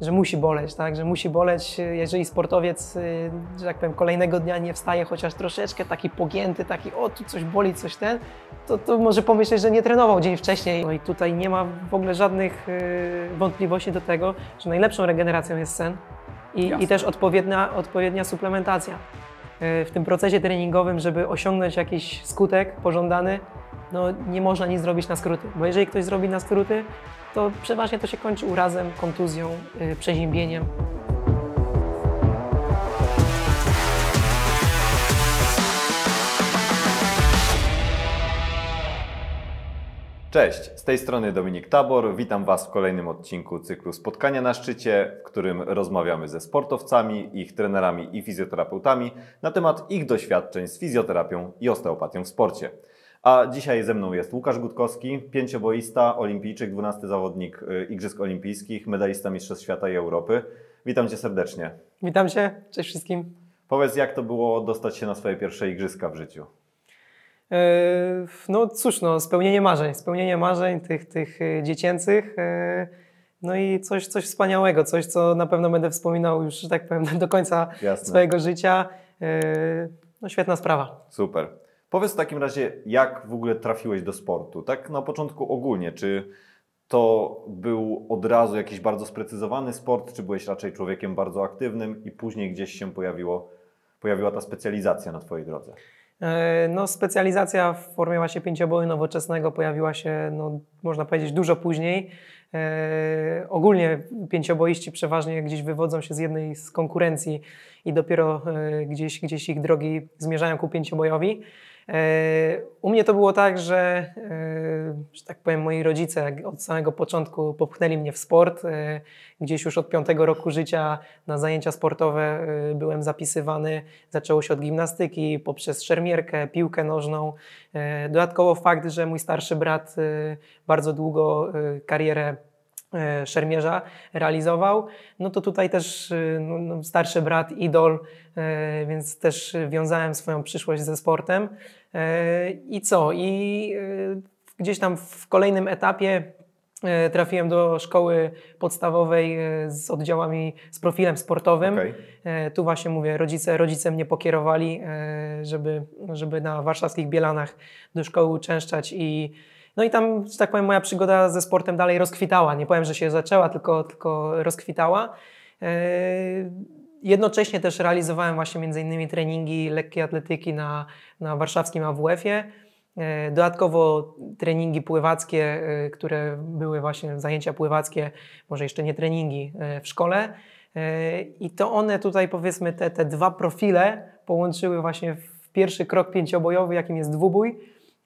że musi boleć, tak? Że musi boleć, jeżeli sportowiec, y, że tak powiem, kolejnego dnia nie wstaje chociaż troszeczkę taki pogięty, taki o, tu coś boli, coś ten, to, to może pomyśleć, że nie trenował dzień wcześniej. No i tutaj nie ma w ogóle żadnych y, wątpliwości do tego, że najlepszą regeneracją jest sen i, i też odpowiednia, odpowiednia suplementacja. Y, w tym procesie treningowym, żeby osiągnąć jakiś skutek pożądany, no nie można nic zrobić na skróty, bo jeżeli ktoś zrobi na skróty, to przeważnie to się kończy urazem, kontuzją, y, przeziębieniem. Cześć, z tej strony Dominik Tabor. Witam Was w kolejnym odcinku cyklu Spotkania na Szczycie, w którym rozmawiamy ze sportowcami, ich trenerami i fizjoterapeutami na temat ich doświadczeń z fizjoterapią i osteopatią w sporcie. A dzisiaj ze mną jest Łukasz Gutkowski, pięcioboista, olimpijczyk, dwunasty zawodnik y, Igrzysk Olimpijskich, medalista Mistrzostw Świata i Europy. Witam Cię serdecznie. Witam się, cześć wszystkim. Powiedz, jak to było dostać się na swoje pierwsze Igrzyska w życiu? Yy, no cóż, no, spełnienie marzeń, spełnienie marzeń tych, tych y, dziecięcych. Y, no i coś, coś wspaniałego, coś, co na pewno będę wspominał już, że tak powiem, do końca Jasne. swojego życia. Yy, no, świetna sprawa. Super. Powiedz w takim razie, jak w ogóle trafiłeś do sportu? Tak na początku ogólnie, czy to był od razu jakiś bardzo sprecyzowany sport, czy byłeś raczej człowiekiem bardzo aktywnym i później gdzieś się pojawiło, pojawiła ta specjalizacja na Twojej drodze? E, no, specjalizacja w formie właśnie pięcioboju nowoczesnego pojawiła się, no, można powiedzieć, dużo później. E, ogólnie pięcioboiści przeważnie gdzieś wywodzą się z jednej z konkurencji i dopiero e, gdzieś, gdzieś ich drogi zmierzają ku pięciobojowi. E, u mnie to było tak, że, e, że tak powiem, moi rodzice od samego początku popchnęli mnie w sport. Gdzieś już od piątego roku życia na zajęcia sportowe byłem zapisywany. Zaczęło się od gimnastyki, poprzez szermierkę, piłkę nożną. Dodatkowo fakt, że mój starszy brat bardzo długo karierę E, szermierza realizował. No to tutaj też e, no, no, starszy brat, idol, e, więc też wiązałem swoją przyszłość ze sportem. I co? I gdzieś tam w kolejnym etapie trafiłem do szkoły podstawowej z oddziałami, z profilem sportowym. Okay. Tu właśnie mówię, rodzice, rodzice mnie pokierowali, żeby, żeby na warszawskich Bielanach do szkoły uczęszczać i no i tam, że tak powiem, moja przygoda ze sportem dalej rozkwitała. Nie powiem, że się zaczęła, tylko, tylko rozkwitała. Yy, jednocześnie też realizowałem właśnie między innymi treningi lekkiej atletyki na, na warszawskim AWF-ie. Yy, dodatkowo treningi pływackie, yy, które były właśnie zajęcia pływackie, może jeszcze nie treningi w szkole. I to one tutaj powiedzmy te, te dwa profile połączyły właśnie w pierwszy krok pięciobojowy, jakim jest dwubój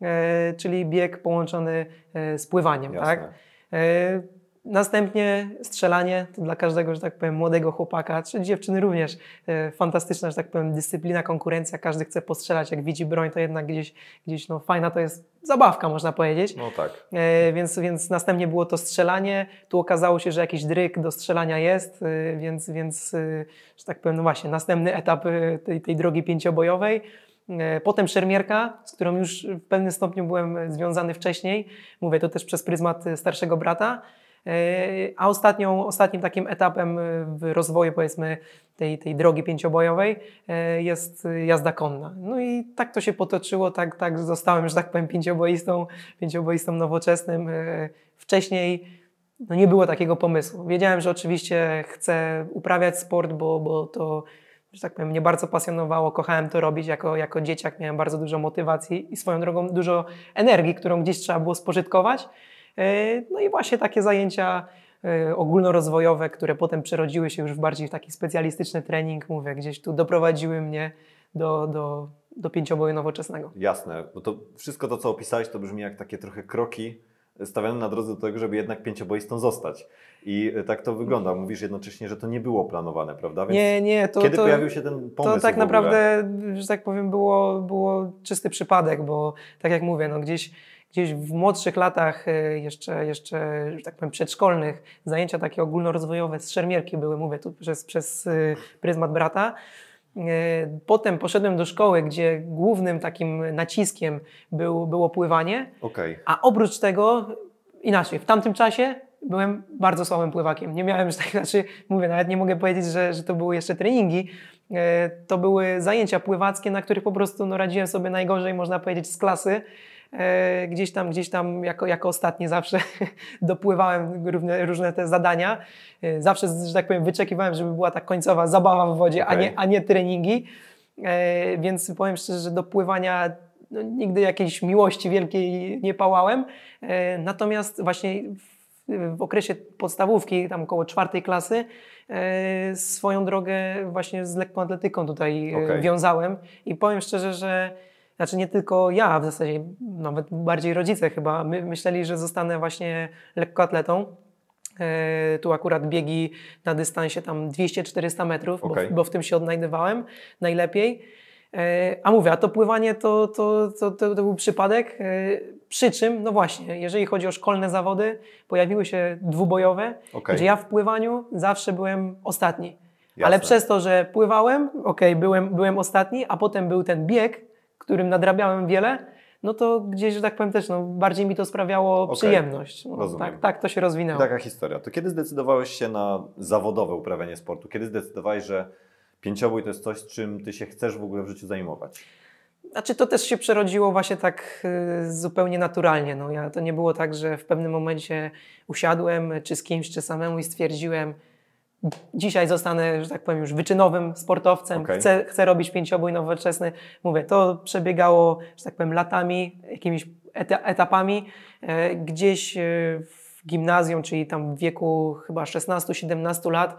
E, czyli bieg połączony e, z pływaniem. Tak? E, następnie strzelanie to dla każdego, że tak powiem, młodego chłopaka, czy dziewczyny również fantastyczna, że tak powiem, dyscyplina, konkurencja. Każdy chce postrzelać, jak widzi broń, to jednak gdzieś, gdzieś no, fajna to jest zabawka, można powiedzieć. No tak. więc, więc następnie było to strzelanie. Tu okazało się, że jakiś dryk do strzelania jest, więc, więc że tak powiem, no właśnie, następny etap tej, tej drogi pięciobojowej. E, potem szermierka, z którą już w pewnym stopniu byłem e, związany wcześniej. Mówię to też przez pryzmat e, starszego brata. A ostatnią, ostatnim takim etapem w rozwoju powiedzmy tej, tej drogi pięciobojowej jest jazda konna. No i tak to się potoczyło, tak, tak zostałem, że tak powiem, pięcioboistą, pięcioboistą nowoczesnym. Wcześniej no nie było takiego pomysłu. Wiedziałem, że oczywiście chcę uprawiać sport, bo, bo to że tak powiem, mnie bardzo pasjonowało, kochałem to robić. Jako, jako dzieciak miałem bardzo dużo motywacji i swoją drogą dużo energii, którą gdzieś trzeba było spożytkować. E, no i właśnie takie zajęcia e, ogólnorozwojowe, które potem przerodziły się już w bardziej taki specjalistyczny trening, mówię, gdzieś tu doprowadziły mnie do, do, do pięcioboju nowoczesnego. Jasne, bo to wszystko to, co opisałeś, to brzmi jak takie trochę kroki stawiane na drodze do tego, żeby jednak pięcioboistą zostać. I tak to wygląda. Mówisz jednocześnie, że to nie było planowane, prawda? Więc nie, nie. To, kiedy to, pojawił się ten pomysł? To tak naprawdę, że tak powiem, było, było czysty przypadek, bo tak jak mówię, no gdzieś, gdzieś w młodszych latach, e, jeszcze, jeszcze że tak powiem, przedszkolnych, zajęcia takie ogólnorozwojowe z szermierki były, mówię tu przez, przez e, pryzmat brata. E, potem poszedłem do szkoły, gdzie głównym takim naciskiem był, było pływanie. Okay. A oprócz tego inaczej, w tamtym czasie byłem bardzo słabym pływakiem. Nie miałem, że tak, znaczy, mówię, nawet nie mogę powiedzieć, że, że to były jeszcze treningi. E, to były zajęcia pływackie, na których po prostu no, radziłem sobie najgorzej, można powiedzieć, z klasy. E, gdzieś tam, gdzieś tam jako, jako ostatni zawsze dopływałem różne, różne te zadania. E, zawsze, że tak powiem, wyczekiwałem, żeby była ta końcowa zabawa w wodzie, okay. a, nie, a nie treningi. Więc powiem szczerze, że do pływania no, nigdy jakiejś miłości wielkiej nie pałałem. Natomiast właśnie w w okresie podstawówki, tam około czwartej klasy, e, swoją drogę właśnie z lekkoatletyką tutaj e, okay. wiązałem i powiem szczerze, że znaczy nie tylko ja, w zasadzie nawet bardziej rodzice chyba my myśleli, że zostanę właśnie lekkoatletą. E, tu akurat biegi na dystansie tam 200-400 metrów, okay. bo, bo w tym się odnajdywałem najlepiej. E, a mówię, a to pływanie to, to, to, to, był przypadek. E, przy czym, no właśnie, jeżeli chodzi o szkolne zawody, pojawiły się dwubojowe, okay. gdzie ja w pływaniu zawsze byłem ostatni. Jasne. Ale przez to, że pływałem, okej, okay, byłem, byłem ostatni, a potem był ten bieg, którym nadrabiałem wiele, no to gdzieś, że tak powiem, też no, bardziej mi to sprawiało okay. przyjemność. No, Rozumiem. Tak, tak to się rozwinęło. I taka historia. To kiedy zdecydowałeś się na zawodowe uprawianie sportu? Kiedy zdecydowałeś, że pięciobój to jest coś, czym ty się chcesz w ogóle w życiu zajmować. Znaczy to też się przerodziło właśnie tak y, zupełnie naturalnie. No, ja, to nie było tak, że w pewnym momencie usiadłem czy z kimś, czy samemu i stwierdziłem, dzisiaj zostanę, że tak powiem, już wyczynowym sportowcem, okay. chcę, chcę robić pięciobój nowoczesny. Mówię, to przebiegało, że tak powiem, latami, jakimiś etapami. E, gdzieś e, w gimnazjum, czyli tam w wieku chyba 16-17 lat,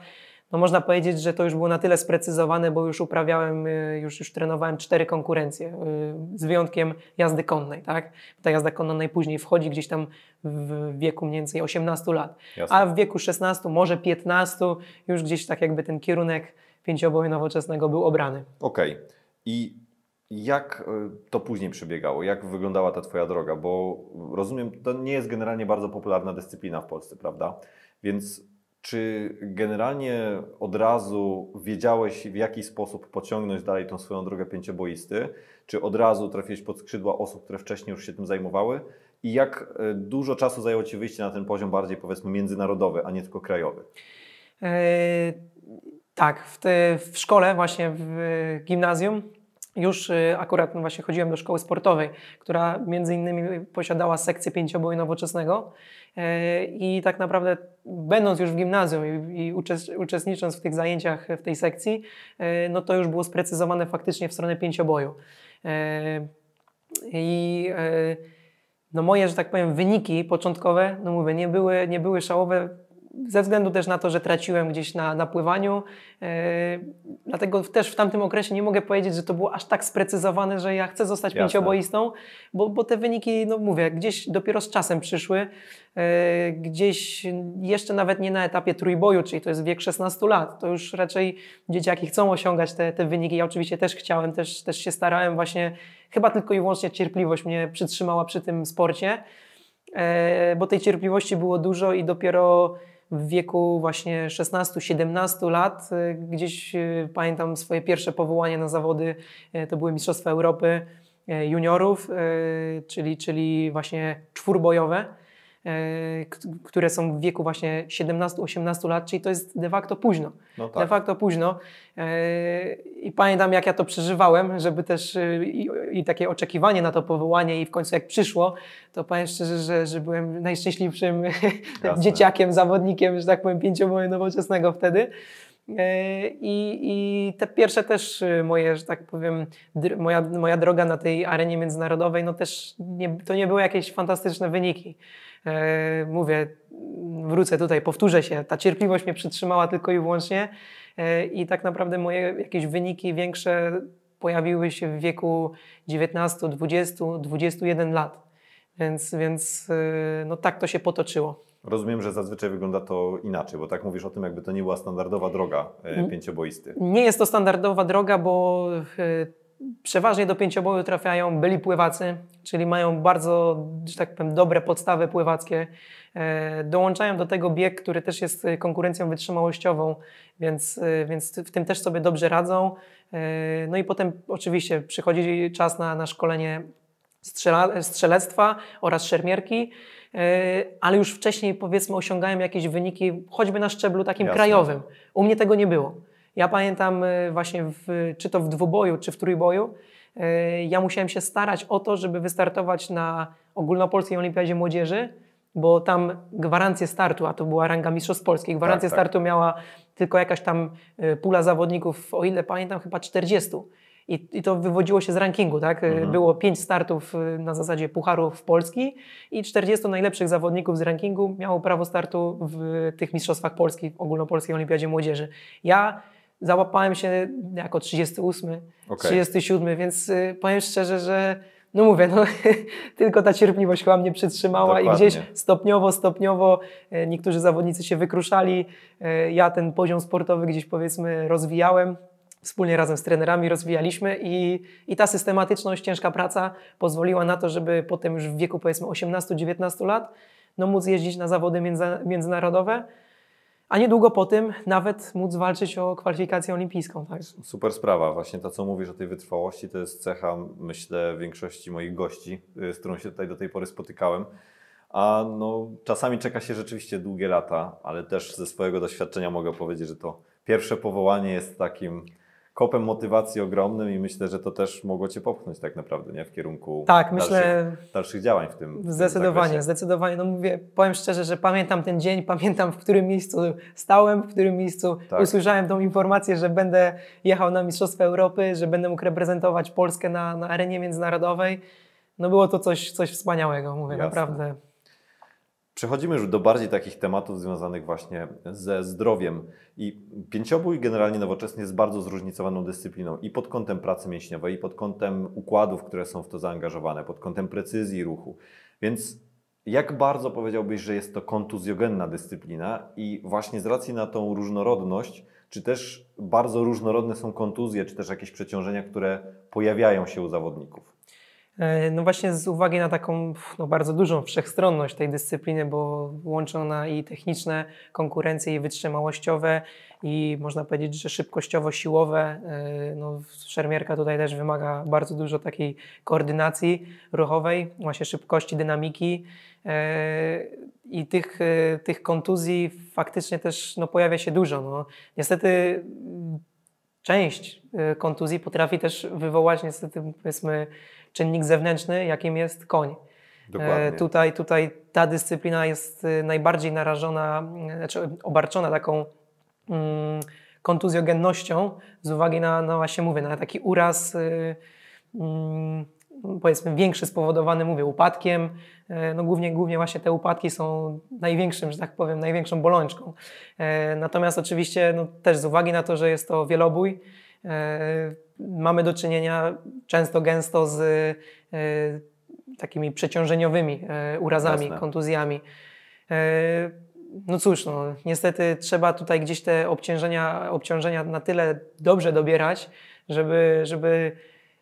no można powiedzieć, że to już było na tyle sprecyzowane, bo już uprawiałem, y, już, już trenowałem cztery konkurencje, y, z wyjątkiem jazdy konnej, tak? Ta jazda konna najpóźniej wchodzi gdzieś tam w wieku mniej więcej 18 lat, Jasne. a w wieku 16, może 15 już gdzieś tak jakby ten kierunek pięcioboju nowoczesnego był obrany. Okej. Okay. I jak y, to później przebiegało? Jak wyglądała ta Twoja droga? Bo rozumiem, to nie jest generalnie bardzo popularna dyscyplina w Polsce, prawda? Więc czy generalnie od razu wiedziałeś, w jaki sposób pociągnąć dalej tą swoją drogę pięcioboisty? Czy od razu trafiłeś pod skrzydła osób, które wcześniej już się tym zajmowały? I jak e, dużo czasu zajęło Ci wyjście na ten poziom bardziej, powiedzmy, międzynarodowy, a nie tylko krajowy? E, tak, w, te, w szkole, właśnie w gimnazjum, już y, akurat no właśnie chodziłem do szkoły sportowej, która między innymi posiadała sekcję pięcioboju nowoczesnego e, i tak naprawdę będąc już w gimnazjum i, uczestnicząc w tych zajęciach w tej sekcji, e, no to już było sprecyzowane faktycznie w stronę pięcioboju. E, I no moje, że tak powiem, wyniki początkowe, no mówię, nie były, nie były szałowe ze względu też na to, że traciłem gdzieś na, na pływaniu. E, dlatego też w tamtym okresie nie mogę powiedzieć, że to było aż tak sprecyzowane, że ja chcę zostać Jasne. pięcioboistą, bo, bo te wyniki, no mówię, gdzieś dopiero z czasem przyszły. E, gdzieś jeszcze nawet nie na etapie trójboju, czyli to jest wiek 16 lat. To już raczej dzieciaki chcą osiągać te, te wyniki. Ja oczywiście też chciałem, też, też się starałem właśnie. Chyba tylko i wyłącznie cierpliwość mnie przytrzymała przy tym sporcie, e, bo tej cierpliwości było dużo i dopiero w wieku właśnie 16-17 lat. Y, gdzieś y, pamiętam swoje pierwsze powołanie na zawody, y, to były Mistrzostwa Europy juniorów, czyli, czyli właśnie czwórbojowe. E, które są w wieku właśnie 17-18 lat, czyli to jest de facto późno. No tak. De facto późno. E, I pamiętam, jak ja to przeżywałem, żeby też e, i, i takie oczekiwanie na to powołanie i w końcu jak przyszło, to powiem szczerze, że, że byłem najszczęśliwszym Jasne. dzieciakiem, zawodnikiem, że tak powiem, pięciobojowego nowoczesnego wtedy. E, I, I, te pierwsze też y, moje, że tak powiem, moja, moja droga na tej arenie międzynarodowej, no też nie, to nie były jakieś fantastyczne wyniki. E, mówię, wrócę tutaj, powtórzę się, ta cierpliwość mnie przytrzymała tylko i wyłącznie e, i tak naprawdę moje jakieś wyniki większe pojawiły się w wieku 19, 20, 21 lat. Więc, więc y, no tak to się potoczyło. Rozumiem, że zazwyczaj wygląda to inaczej, bo tak mówisz o tym, jakby to nie była standardowa droga e, mm. pięcioboisty. Nie jest to standardowa droga, bo e, przeważnie do pięcioboju trafiają byli pływacy, czyli mają bardzo, że tak powiem, dobre podstawy pływackie. E, dołączają do tego bieg, który też jest konkurencją wytrzymałościową, więc, więc w tym też sobie dobrze radzą. No i potem oczywiście przychodzi czas na, na szkolenie strzela, strzelectwa oraz szermierki. E, ale już wcześniej powiedzmy osiągałem jakieś wyniki, choćby na szczeblu takim Jasne. krajowym. U mnie tego nie było. Ja pamiętam e, właśnie, w, czy to w dwuboju, czy w trójboju, e, ja musiałem się starać o to, żeby wystartować na ogólnopolskiej olimpiadzie młodzieży, bo tam gwarancję startu, a to była ranga mistrzostw polskich, gwarancję tak, tak. startu miała tylko jakaś tam pula zawodników, o ile pamiętam, chyba 40. I, I, to wywodziło się z rankingu, tak? Y, mhm. Było pięć startów y, na zasadzie Pucharów Polski i 40 najlepszych zawodników z rankingu miało prawo startu w tych Mistrzostwach Polski, Ogólnopolskiej Olimpiadzie Młodzieży. Ja załapałem się jako 38, okay. 37, więc y, powiem szczerze, że no mówię, no, tylko ta cierpliwość chyba mnie przytrzymała Dokładnie. i gdzieś stopniowo, stopniowo niektórzy zawodnicy się wykruszali. Ja ten poziom sportowy gdzieś powiedzmy rozwijałem wspólnie razem z trenerami rozwijaliśmy i, i ta systematyczność, ciężka praca pozwoliła na to, żeby potem już w wieku powiedzmy 18-19 lat no, móc jeździć na zawody międzynarodowe, a niedługo po tym nawet móc walczyć o kwalifikację olimpijską. Tak? Super sprawa. Właśnie to, co mówisz o tej wytrwałości, to jest cecha, myślę, większości moich gości, y, z którą się tutaj do tej pory spotykałem. A no, czasami czeka się rzeczywiście długie lata, ale też ze swojego doświadczenia mogę powiedzieć, że to pierwsze powołanie jest takim kopem motywacji ogromnym i myślę, że to też mogło Cię popchnąć tak naprawdę nie? w kierunku tak, dalszych, myślę, dalszych działań w tym Zdecydowanie, tym zdecydowanie. No mówię, powiem szczerze, że pamiętam ten dzień, pamiętam w którym miejscu stałem, w którym miejscu tak. usłyszałem tą informację, że będę jechał na Mistrzostwa Europy, że będę mógł reprezentować Polskę na, na arenie międzynarodowej. No było to coś, coś wspaniałego, mówię, Jasne. naprawdę. Przechodzimy już do bardziej takich tematów związanych właśnie ze zdrowiem. I pięciobój generalnie nowoczesny jest bardzo zróżnicowaną dyscypliną i pod kątem pracy mięśniowej, i pod kątem układów, które są w to zaangażowane, pod kątem precyzji ruchu. Więc jak bardzo powiedziałbyś, że jest to kontuzjogenna dyscyplina i właśnie z racji na tą różnorodność, czy też bardzo różnorodne są kontuzje, czy też jakieś przeciążenia, które pojawiają się u zawodników? E, no właśnie z uwagi na taką no bardzo dużą wszechstronność tej dyscypliny, bo łączy ona i techniczne konkurencje, i wytrzymałościowe, i można powiedzieć, że szybkościowo-siłowe. E, no, szermierka tutaj też wymaga bardzo dużo takiej koordynacji ruchowej, właśnie szybkości, dynamiki. E, I tych, tych kontuzji faktycznie też no, pojawia się dużo. No. Niestety mm, część kontuzji potrafi też wywołać niestety powiedzmy czynnik zewnętrzny, jakim jest koń. E, Dokładnie. Tutaj, tutaj ta dyscyplina jest e, najbardziej narażona, e, znaczy obarczona taką mm, kontuzjogennością z uwagi na, no właśnie mówię, na taki uraz, mm, powiedzmy większy spowodowany, mówię, upadkiem. No głównie, głównie właśnie te upadki są największym, że tak powiem, największą bolączką. Natomiast oczywiście no, też z uwagi na to, że jest to wielobój, mamy do czynienia często, gęsto z y, takimi przeciążeniowymi y, urazami, Jasne. kontuzjami. Y, no cóż, no, niestety trzeba tutaj gdzieś te obciążenia, obciążenia na tyle dobrze dobierać, żeby, żeby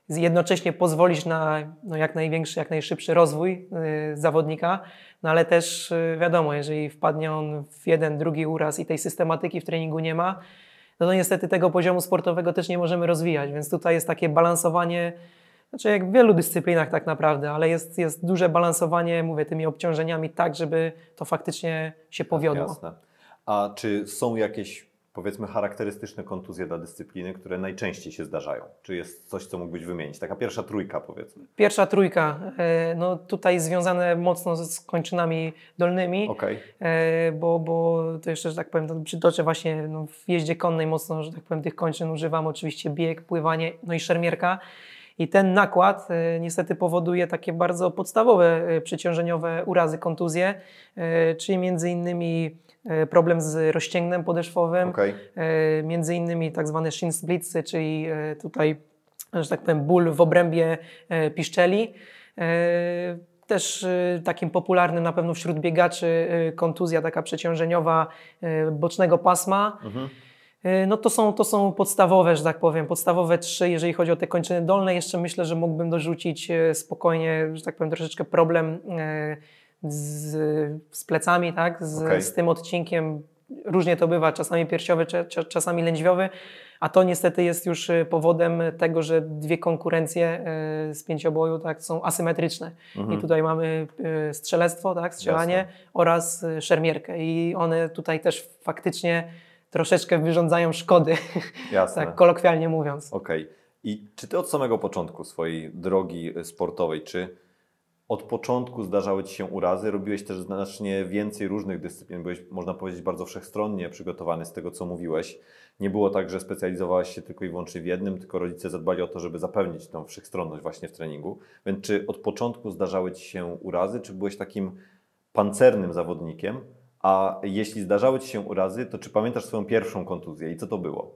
jednocześnie pozwolić na no, jak największy, jak najszybszy rozwój zawodnika, no ale też wiadomo, jeżeli wpadnie on w jeden, drugi uraz i tej systematyki w treningu nie ma, no to niestety tego poziomu sportowego też nie możemy rozwijać, więc tutaj jest takie balansowanie, znaczy jak w wielu dyscyplinach tak naprawdę, ale jest, jest duże balansowanie, mówię, tymi obciążeniami tak, żeby to faktycznie się tak, powiodło. Jasne. A czy są jakieś powiedzmy charakterystyczne kontuzje dla dyscypliny, które najczęściej się zdarzają? Czy jest coś, co mógłbyś wymienić? Taka pierwsza trójka powiedzmy. Pierwsza trójka, e, no tutaj związane mocno z kończynami dolnymi, okay. E, bo, bo to jeszcze, że tak powiem, przytoczę właśnie no, w jeździe konnej mocno, że tak powiem, tych kończyn używam, oczywiście bieg, pływanie, no i szermierka. I ten nakład e, niestety powoduje takie bardzo podstawowe przeciążeniowe urazy, kontuzje, czyli między innymi E, problem z rozcięgnem podeszwowym, okay. E, między innymi tak zwane shin splitsy, czyli e, tutaj, że tak powiem, ból w obrębie piszczeli. Też takim popularnym na pewno wśród biegaczy kontuzja taka przeciążeniowa bocznego pasma. Mhm. No to są, to są podstawowe, że tak powiem, podstawowe trzy, jeżeli chodzi o te kończyny dolne. Jeszcze myślę, że mógłbym dorzucić spokojnie, że tak powiem, troszeczkę problem z, z plecami, tak? Z, okay. z, tym odcinkiem. Różnie to bywa, czasami piersiowy, czasami lędźwiowy, a to niestety jest już y, powodem tego, że dwie konkurencje y, z pięcioboju tak, są asymetryczne. Mhm. I tutaj mamy y, strzelectwo, tak, strzelanie Jasne. oraz szermierkę. I one tutaj też faktycznie troszeczkę wyrządzają szkody, Jasne. tak kolokwialnie mówiąc. Okej. Okay. I czy ty od samego początku swojej drogi sportowej, czy od początku zdarzały Ci się urazy, robiłeś też znacznie więcej różnych dyscyplin, byłeś, można powiedzieć, bardzo wszechstronnie przygotowany z tego, co mówiłeś. Nie było tak, że specjalizowałeś się tylko i wyłącznie w jednym, tylko rodzice zadbali o to, żeby zapewnić tą wszechstronność właśnie w treningu. Więc czy od początku zdarzały Ci się urazy, czy byłeś takim pancernym zawodnikiem? A jeśli zdarzały Ci się urazy, to czy pamiętasz swoją pierwszą kontuzję i co to było?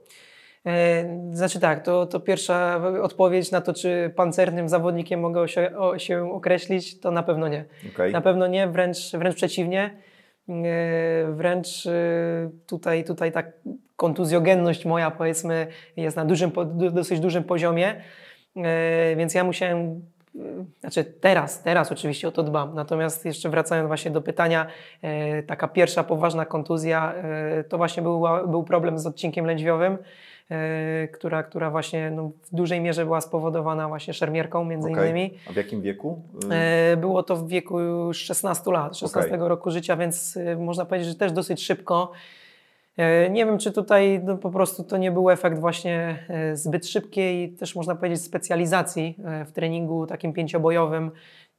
E, znaczy tak, to, to pierwsza odpowiedź na to, czy pancernym zawodnikiem mogę się, o, się określić, to na pewno nie. Okay. Na pewno nie, wręcz, wręcz przeciwnie. E, wręcz e, tutaj, tutaj ta kontuzjogenność moja, powiedzmy, jest na dużym, dosyć dużym poziomie, więc ja musiałem znaczy teraz, teraz oczywiście o to dbam. Natomiast jeszcze wracając właśnie do pytania, taka pierwsza poważna kontuzja to właśnie był, był problem z odcinkiem lędźwiowym. E, która, która właśnie no, w dużej mierze była spowodowana właśnie szermierką między okay. innymi. A w jakim wieku? Y- e, było to w wieku już 16 lat, 16 okay. roku życia, więc y, można powiedzieć, że też dosyć szybko. E, nie wiem, czy tutaj no, po prostu to nie był efekt właśnie zbyt szybkiej, też można powiedzieć, specjalizacji w treningu takim pięciobojowym.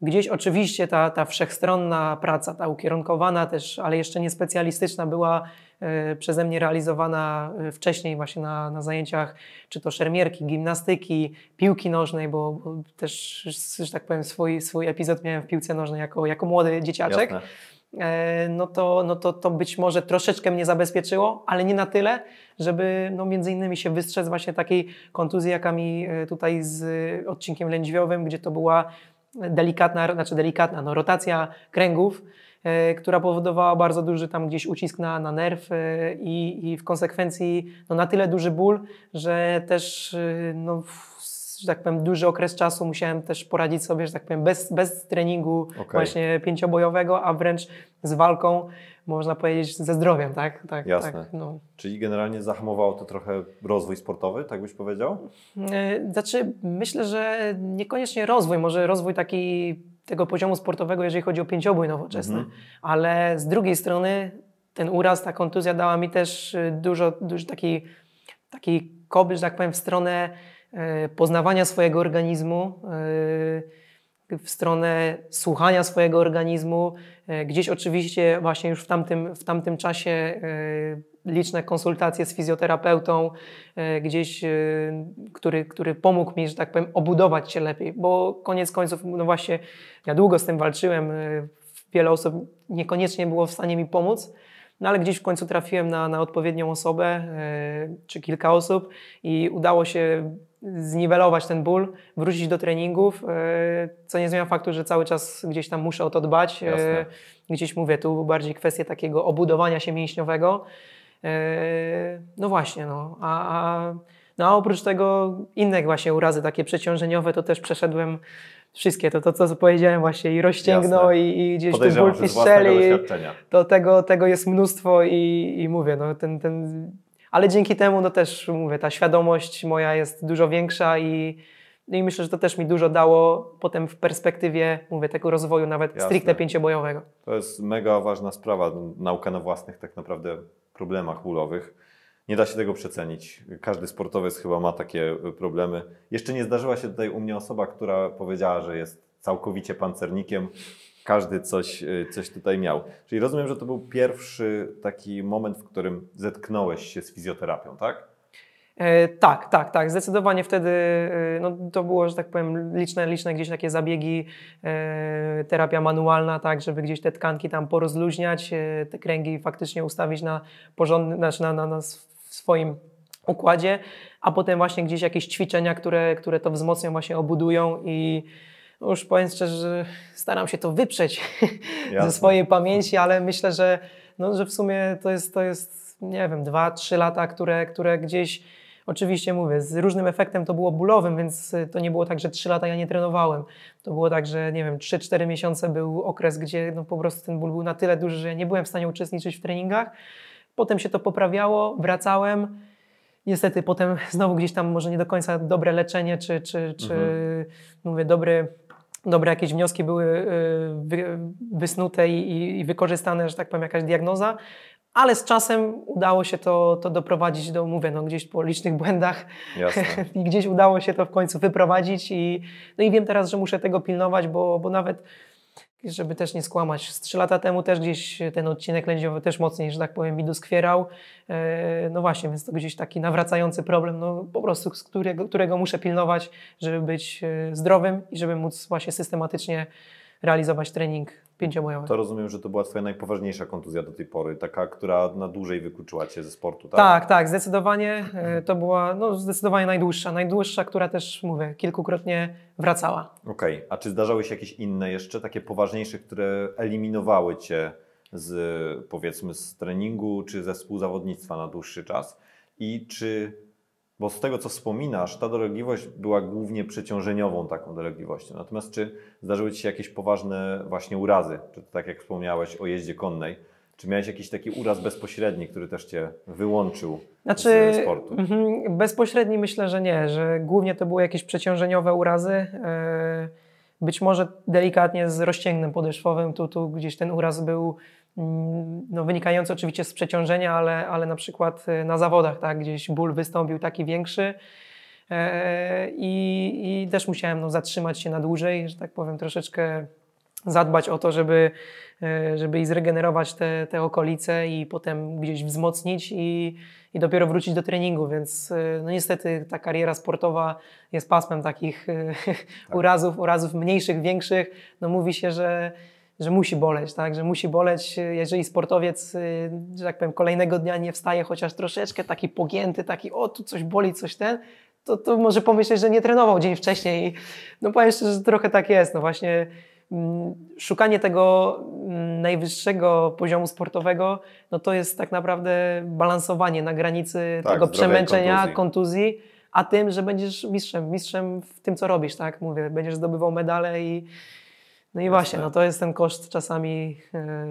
Gdzieś oczywiście ta, ta wszechstronna praca, ta ukierunkowana też, ale jeszcze nie specjalistyczna była E, przeze mnie realizowana e, wcześniej właśnie na, na zajęciach, czy to szermierki, gimnastyki, piłki nożnej, bo, bo też, że tak powiem, swój, swój epizod miałem w piłce nożnej jako, jako młody dzieciaczek. Jasne e, no to, no to, to być może troszeczkę mnie zabezpieczyło, ale nie na tyle, żeby no między innymi się wystrzec właśnie takiej kontuzji, jaka mi tutaj z odcinkiem lędźwiowym, gdzie to była delikatna, znaczy delikatna, no rotacja kręgów, E, która powodowała bardzo duży tam gdzieś ucisk na, na nerw i, i w konsekwencji no, na tyle duży ból, że też e, no, że tak powiem, duży okres czasu musiałem też poradzić sobie, że tak powiem, bez, bez treningu okay. właśnie pięciobojowego, a wręcz z walką, można powiedzieć, ze zdrowiem, tak? tak Jasne. Tak, no. Czyli generalnie zahamowało to trochę rozwój sportowy, tak byś powiedział? E, znaczy, myślę, że niekoniecznie rozwój, może rozwój taki tego poziomu sportowego, jeżeli chodzi o pięciobój nowoczesny. Mhm. Ale z drugiej strony ten uraz, ta kontuzja dała mi też y, dużo, dużo taki, taki kobyl, że tak powiem, w stronę y, poznawania swojego organizmu, y, w stronę słuchania swojego organizmu. Gdzieś oczywiście właśnie już w tamtym, w tamtym czasie liczne konsultacje z fizjoterapeutą e, gdzieś, e, który, który pomógł mi, że tak powiem, obudować się lepiej, bo koniec końców, no właśnie, ja długo z tym walczyłem, e, wiele osób niekoniecznie było w stanie mi pomóc, no ale gdzieś w końcu trafiłem na, na odpowiednią osobę czy kilka osób i udało się zniwelować ten ból, wrócić do treningów, co nie zmienia faktu, że cały czas gdzieś tam muszę o to dbać. Jasne. Gdzieś mówię, tu bardziej kwestie takiego obudowania się mięśniowego, Yy, no właśnie, no. A, a, no a oprócz tego inne właśnie urazy takie przeciążeniowe, to też przeszedłem wszystkie, to, to co powiedziałem właśnie i rozciągnął i, i, gdzieś tu ból piszczeli, to tego, tego jest mnóstwo i, i mówię, no ten, ten, ale dzięki temu no też mówię, ta świadomość moja jest dużo większa i, no i myślę, że to też mi dużo dało potem w perspektywie, mówię, tego rozwoju nawet Jasne. stricte pięciobojowego. To jest mega ważna sprawa, nauka na własnych tak naprawdę problemach bólowych. Nie da się tego przecenić. Każdy sportowiec chyba ma takie e, problemy. Jeszcze nie zdarzyła się tutaj u mnie osoba, która powiedziała, że jest całkowicie pancernikiem. Każdy coś, e, coś tutaj miał. Czyli rozumiem, że to był pierwszy taki moment, w którym zetknąłeś się z fizjoterapią, tak? E, tak, tak, tak. Zdecydowanie wtedy e, no, to było, że tak powiem, liczne, liczne gdzieś takie zabiegi, e, terapia manualna, tak, żeby gdzieś te tkanki tam porozluźniać, te kręgi faktycznie ustawić na porządny, znaczy na, na, na swoim układzie, a potem właśnie gdzieś jakieś ćwiczenia, które, które to wzmocnią, właśnie obudują i no, już powiem szczerze, że staram się to wyprzeć Jasne. ze swojej pamięci, ale myślę, że, no, że w sumie to jest, to jest, nie wiem, dwa, trzy lata, które, które gdzieś Oczywiście mówię, z różnym efektem to było bólowym, więc y, to nie było tak, że 3 lata ja nie trenowałem. To było tak, że nie wiem, 3-4 miesiące był okres, gdzie no, po prostu ten ból był na tyle duży, że ja nie byłem w stanie uczestniczyć w treningach. Potem się to poprawiało, wracałem. Niestety potem znowu gdzieś tam może nie do końca dobre leczenie, czy, czy, czy mhm. mówię, dobry dobre jakieś wnioski były y, wysnute i, wykorzystane, że tak powiem, jakaś diagnoza, ale z czasem udało się to, to doprowadzić do, mówię, no gdzieś po licznych błędach i gdzieś udało się to w końcu wyprowadzić i, no i wiem teraz, że muszę tego pilnować, bo, bo nawet żeby też nie skłamać, z trzy lata temu też gdzieś ten odcinek lędziowy też mocniej, że tak powiem, mi doskwierał. E, no właśnie, więc to gdzieś taki nawracający problem, no po prostu, z którego, którego muszę pilnować, żeby być e, zdrowym i żeby móc właśnie systematycznie realizować trening pięciobojowy. To rozumiem, że to była Twoja najpoważniejsza kontuzja do tej pory, taka, która na dłużej wykluczyła Cię ze sportu, tak? Tak, tak, zdecydowanie e, to była no, zdecydowanie najdłuższa, najdłuższa, która też, mówię, kilkukrotnie wracała. Okej, okay. a czy zdarzały się jakieś inne jeszcze, takie poważniejsze, które eliminowały Cię z, powiedzmy, z treningu czy ze współzawodnictwa na dłuższy czas? I czy bo z tego, co wspominasz, ta dolegliwość była głównie przeciążeniową taką dolegliwością. Natomiast czy zdarzyły Ci się jakieś poważne właśnie urazy? Czy tak jak wspomniałeś o jeździe konnej, czy miałeś jakiś taki uraz bezpośredni, który też Cię wyłączył znaczy, z sportu? Mhm, bezpośredni myślę, że nie, że głównie to były jakieś przeciążeniowe urazy. E, być może delikatnie z rozcięgnym podeszwowym, tu, tu gdzieś ten uraz był Mm, no, wynikający oczywiście z przeciążenia, ale, ale na przykład y, na zawodach, tak, gdzieś ból wystąpił taki większy. E, I, i też musiałem no, zatrzymać się na dłużej, że tak powiem, troszeczkę zadbać o to, żeby, e, żeby i zregenerować te, te okolice i potem gdzieś wzmocnić i, i dopiero wrócić do treningu, więc y, no niestety ta kariera sportowa jest pasmem takich tak. urazów, urazów mniejszych, większych. No mówi się, że że musi boleć, tak? Że musi boleć, jeżeli sportowiec, y, że tak powiem, kolejnego dnia nie wstaje chociaż troszeczkę taki pogięty, taki o, tu coś boli, coś ten, to, to może pomyśleć, że nie trenował dzień wcześniej. No powiem szczerze, że trochę tak jest. No właśnie mm, szukanie tego mm, najwyższego poziomu sportowego, no to jest tak naprawdę balansowanie na granicy tak, tego przemęczenia, kontuzji. kontuzji. a tym, że będziesz mistrzem, mistrzem w tym, co robisz, tak? Mówię, będziesz zdobywał medale i no i Jasne. właśnie, tak. no to jest ten koszt czasami.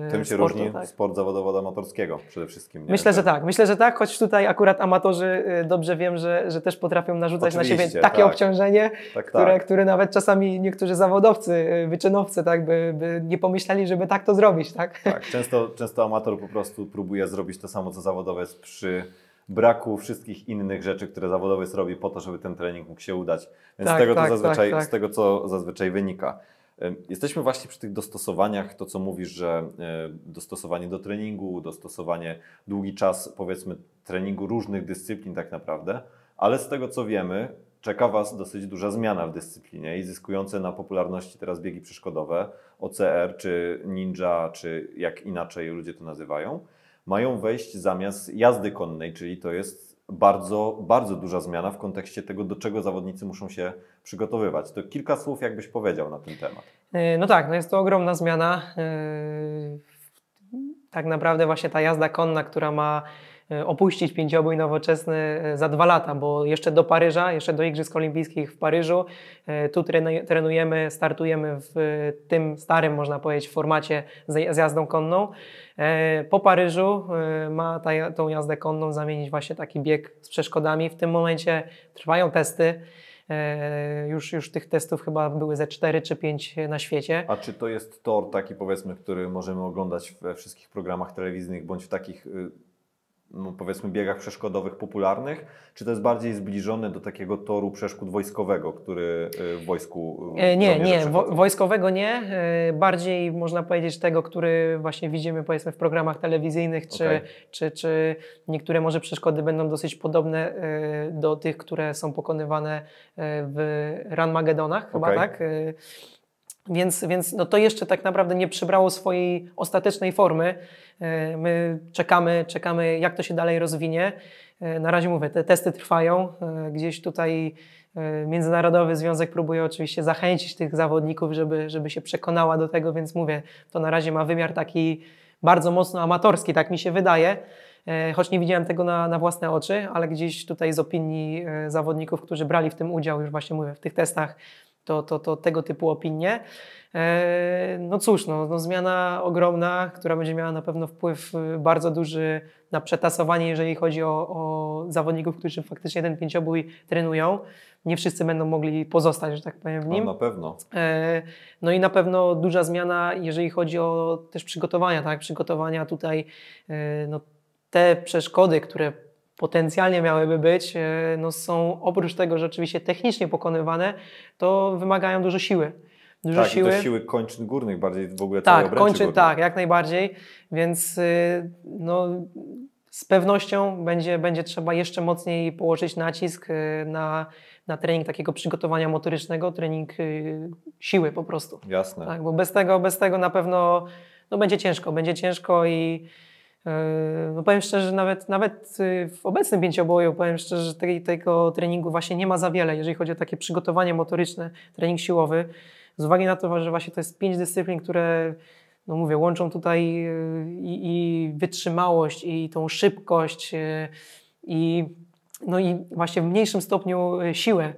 Yy, Tym się sportu, różni tak. sport zawodowy od amatorskiego przede wszystkim. Nie? Myślę, że tak. Myślę, że tak, choć tutaj akurat amatorzy e, dobrze wiem, że, że też potrafią narzucać Oczywiście, na siebie takie tak. obciążenie, tak, które, tak. które nawet czasami niektórzy zawodowcy, e, wyczynowcy, tak, by, by, nie pomyśleli, żeby tak to zrobić. Tak, tak. Często, często amator po prostu próbuje zrobić to samo, co zawodowe, przy braku wszystkich innych rzeczy, które zawodowiec robi po to, żeby ten trening mógł się udać. Więc z, tak, tego, to zazwyczaj, z tego, co zazwyczaj wynika. Jesteśmy właśnie przy tych dostosowaniach, to co mówisz, że e, dostosowanie do treningu, dostosowanie długi czas powiedzmy treningu różnych dyscyplin tak naprawdę, ale z tego co wiemy, czeka Was dosyć duża zmiana w dyscyplinie i zyskujące na popularności teraz biegi przeszkodowe, OCR czy ninja, czy jak inaczej ludzie to nazywają, mają wejść zamiast jazdy konnej, czyli to jest bardzo, bardzo duża zmiana w kontekście tego, do czego zawodnicy muszą się przygotowywać. To kilka słów, jakbyś powiedział na ten temat. E, no tak, no jest to ogromna zmiana. E, tak naprawdę właśnie ta jazda konna, która ma E, opuścić pięciobój nowoczesny e, za dwa lata, bo jeszcze do Paryża, jeszcze do Igrzysk Olimpijskich w Paryżu, e, tu trenujemy, startujemy w tym starym, można powiedzieć, formacie z jazdą konną. Po Paryżu ma ta, tą jazdę konną zamienić właśnie taki bieg z przeszkodami. W tym momencie trwają testy. Już, już tych testów chyba były ze 4 czy 5 na świecie. A czy to jest tor taki powiedzmy, który możemy oglądać we wszystkich programach telewizyjnych bądź w takich y, no powiedzmy biegach przeszkodowych popularnych, czy to jest bardziej zbliżone do takiego toru przeszkód wojskowego, który y, w wojsku. Y, e, nie, nie, wojskowego nie. E, bardziej można powiedzieć tego, który właśnie widzimy powiedzmy w programach telewizyjnych, czy, okay. czy, czy niektóre może przeszkody będą dosyć podobne e, do tych, które są pokonywane w Ranmagedonach, chyba okay. tak więc, więc no to jeszcze tak naprawdę nie przybrało swojej ostatecznej formy. E, my czekamy, czekamy jak to się dalej rozwinie. E, na razie mówię, te testy trwają. E, gdzieś tutaj Międzynarodowy Związek próbuje oczywiście zachęcić tych zawodników, żeby, żeby się przekonała do tego, więc mówię, to na razie ma wymiar taki bardzo mocno amatorski, tak mi się wydaje. Choć nie widziałem tego na, na własne oczy, ale gdzieś tutaj z opinii zawodników, którzy brali w tym udział, już właśnie mówię, w tych testach, to, to, to tego typu opinie. E, no cóż, no, no, zmiana ogromna, która będzie miała na pewno wpływ y, bardzo duży na przetasowanie, jeżeli chodzi o, o zawodników, którzy faktycznie ten pięciobój trenują. Nie wszyscy będą mogli pozostać, że tak powiem, w no, nim. No, na pewno. E, no i na pewno duża zmiana, jeżeli chodzi o też przygotowania, tak? Przygotowania tutaj, e, no, te przeszkody, które potencjalnie miałyby być, e, no są oprócz tego, że oczywiście technicznie pokonywane, to wymagają dużo siły. Dużo tak, siły. I to siły kończyn górnych bardziej w ogóle Tak, kończyn, tak, jak najbardziej, więc y, no, z pewnością będzie, będzie trzeba jeszcze mocniej położyć nacisk y, na, na trening takiego przygotowania motorycznego, trening y, siły po prostu. Jasne. Tak, bo bez tego, bez tego na pewno no, będzie ciężko, będzie ciężko i Yy, no powiem szczerze, że nawet, nawet yy, w obecnym pięcioboju powiem szczerze, że tego treningu właśnie nie ma za wiele, jeżeli chodzi o takie przygotowanie motoryczne, trening siłowy. Z uwagi na to, że właśnie to jest pięć dyscyplin, które no mówię, łączą tutaj yy, i, i wytrzymałość, i tą szybkość, i, no i właśnie w mniejszym stopniu siłę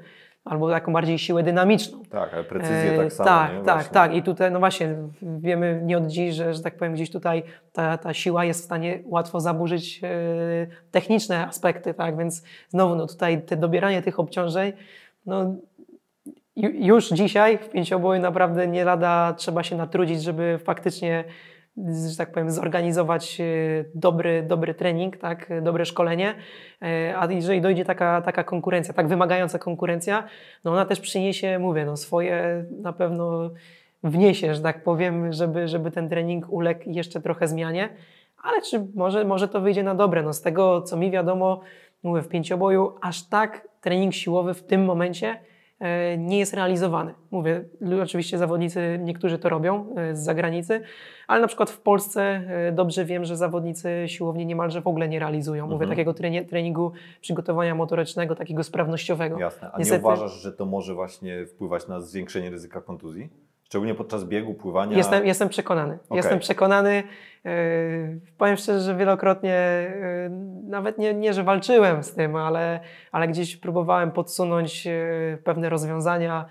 albo taką bardziej siłę dynamiczną. Tak, ale precyzję e, tak samo. Tak, nie? tak, tak. I tutaj, no właśnie, wiemy nie od dziś, że, że tak powiem, gdzieś tutaj ta, ta siła jest w stanie łatwo zaburzyć e, techniczne aspekty, tak, więc znowu, no tutaj te dobieranie tych obciążeń, no już dzisiaj w pięcioboju naprawdę nie lada trzeba się natrudzić, żeby faktycznie że tak powiem, zorganizować e, dobry, dobry trening, tak, dobre szkolenie, e, a jeżeli dojdzie taka, taka konkurencja, tak wymagająca konkurencja, no ona też przyniesie, mówię, no swoje na pewno wniesie, że tak powiem, żeby, żeby ten trening uległ jeszcze trochę zmianie, ale czy może, może to wyjdzie na dobre? No z tego, co mi wiadomo, mówię, w pięcioboju aż tak trening siłowy w tym momencie E, nie jest realizowany. Mówię, oczywiście zawodnicy, niektórzy to robią e, z zagranicy, ale na przykład w Polsce e, dobrze wiem, że zawodnicy siłowni niemalże w ogóle nie realizują. Mówię, mhm. takiego treningu przygotowania motorycznego, takiego sprawnościowego. Jasne. A Niestety... nie uważasz, że to może właśnie wpływać na zwiększenie ryzyka kontuzji? Szczególnie podczas biegu, pływania. Jestem, jestem przekonany. Okay. Jestem przekonany. Yy, powiem szczerze, że wielokrotnie yy, nawet nie, nie, że walczyłem z tym, ale, ale gdzieś próbowałem podsunąć yy, pewne rozwiązania.